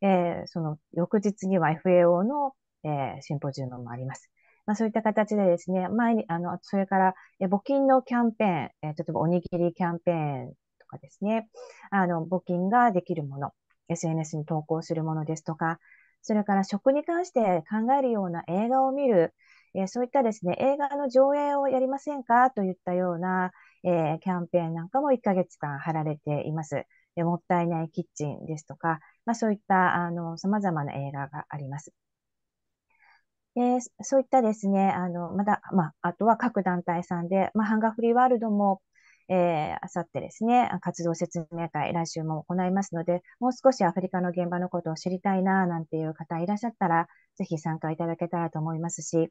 えー、その翌日には FAO の、えー、シンポジウムもあります。まあ、そういった形でですね、前に、あの、それから、募金のキャンペーン、え例えばおにぎりキャンペーンとかですね、あの、募金ができるもの、SNS に投稿するものですとか、それから食に関して考えるような映画を見る、えそういったですね、映画の上映をやりませんかといったような、えキャンペーンなんかも1ヶ月間貼られています。もったいないキッチンですとか、まあ、そういったあの様々な映画があります。で、そういったですね、あの、まだ、まあ、あとは各団体さんで、まあ、ハンガーフリーワールドも、えー、あさってですね、活動説明会、来週も行いますので、もう少しアフリカの現場のことを知りたいな、なんていう方いらっしゃったら、ぜひ参加いただけたらと思いますし、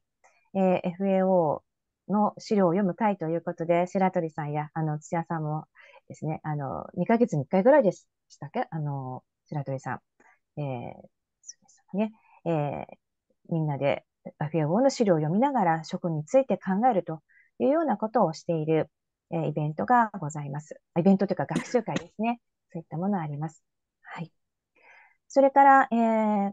えー、FAO の資料を読む会ということで、白鳥さんや、あの、土屋さんもですね、あの、2ヶ月に1回ぐらいでしたっけあの、白鳥さん。えー、そうですね。えー、みんなでアフィア号の資料を読みながら食について考えるというようなことをしている、えー、イベントがございます。イベントというか学習会ですね。そういったものあります。はい。それから、えー、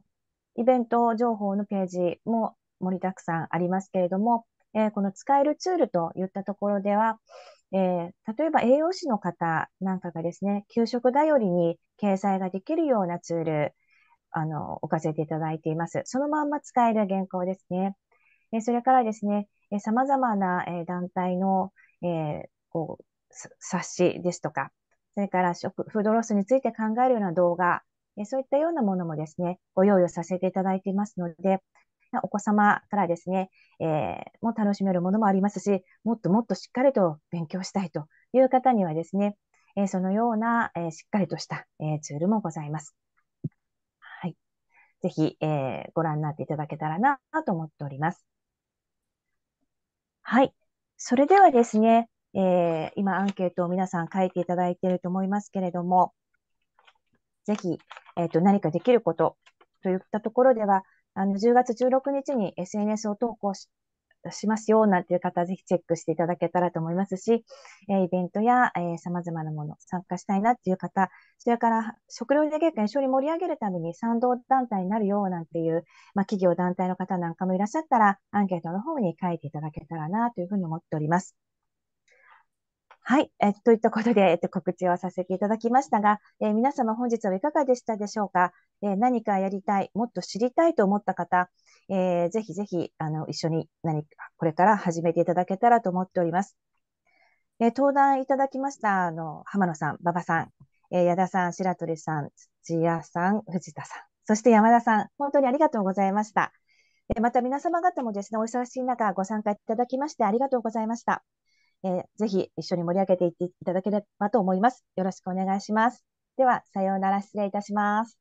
イベント情報のページも盛りだくさんありますけれども、えー、この使えるツールといったところでは、えー、例えば栄養士の方なんかがですね、給食頼りに掲載ができるようなツールあの、置かせていただいています。そのまんま使える原稿ですね。えそれからですね、え様々な、え団体の、えー、こう、冊子ですとか、それから食、フードロスについて考えるような動画、えそういったようなものもですね、ご用意をさせていただいていますので、お子様からですね、えー、も楽しめるものもありますし、もっともっとしっかりと勉強したいという方にはですね、えー、そのような、えー、しっかりとした、えツールもございます。ぜひ、えー、ご覧になっていただけたらなと思っております。はい。それではですね、えー、今アンケートを皆さん書いていただいていると思いますけれども、ぜひ、えっ、ー、と、何かできることといったところでは、あの、10月16日に SNS を投稿ししますよ、なんていう方、ぜひチェックしていただけたらと思いますし、えイベントや、えー、様々なもの、参加したいなっていう方、それから食料自給一緒に盛り上げるために賛同団体になるよ、なんていう、まあ、企業団体の方なんかもいらっしゃったら、アンケートの方に書いていただけたらな、というふうに思っております。はい、えっといったことで、えっ、と、告知をさせていただきましたが、えー、皆様本日はいかがでしたでしょうか、えー、何かやりたい、もっと知りたいと思った方、えー、ぜひぜひ、あの、一緒に何か、これから始めていただけたらと思っております。えー、登壇いただきました、あの、浜野さん、馬場さん、えー、矢田さん、白鳥さん、土屋さん、藤田さん、そして山田さん、本当にありがとうございました。えまた皆様方もですね、お忙しい中ご参加いただきましてありがとうございました。えー、ぜひ一緒に盛り上げていっていただければと思います。よろしくお願いします。では、さようなら失礼いたします。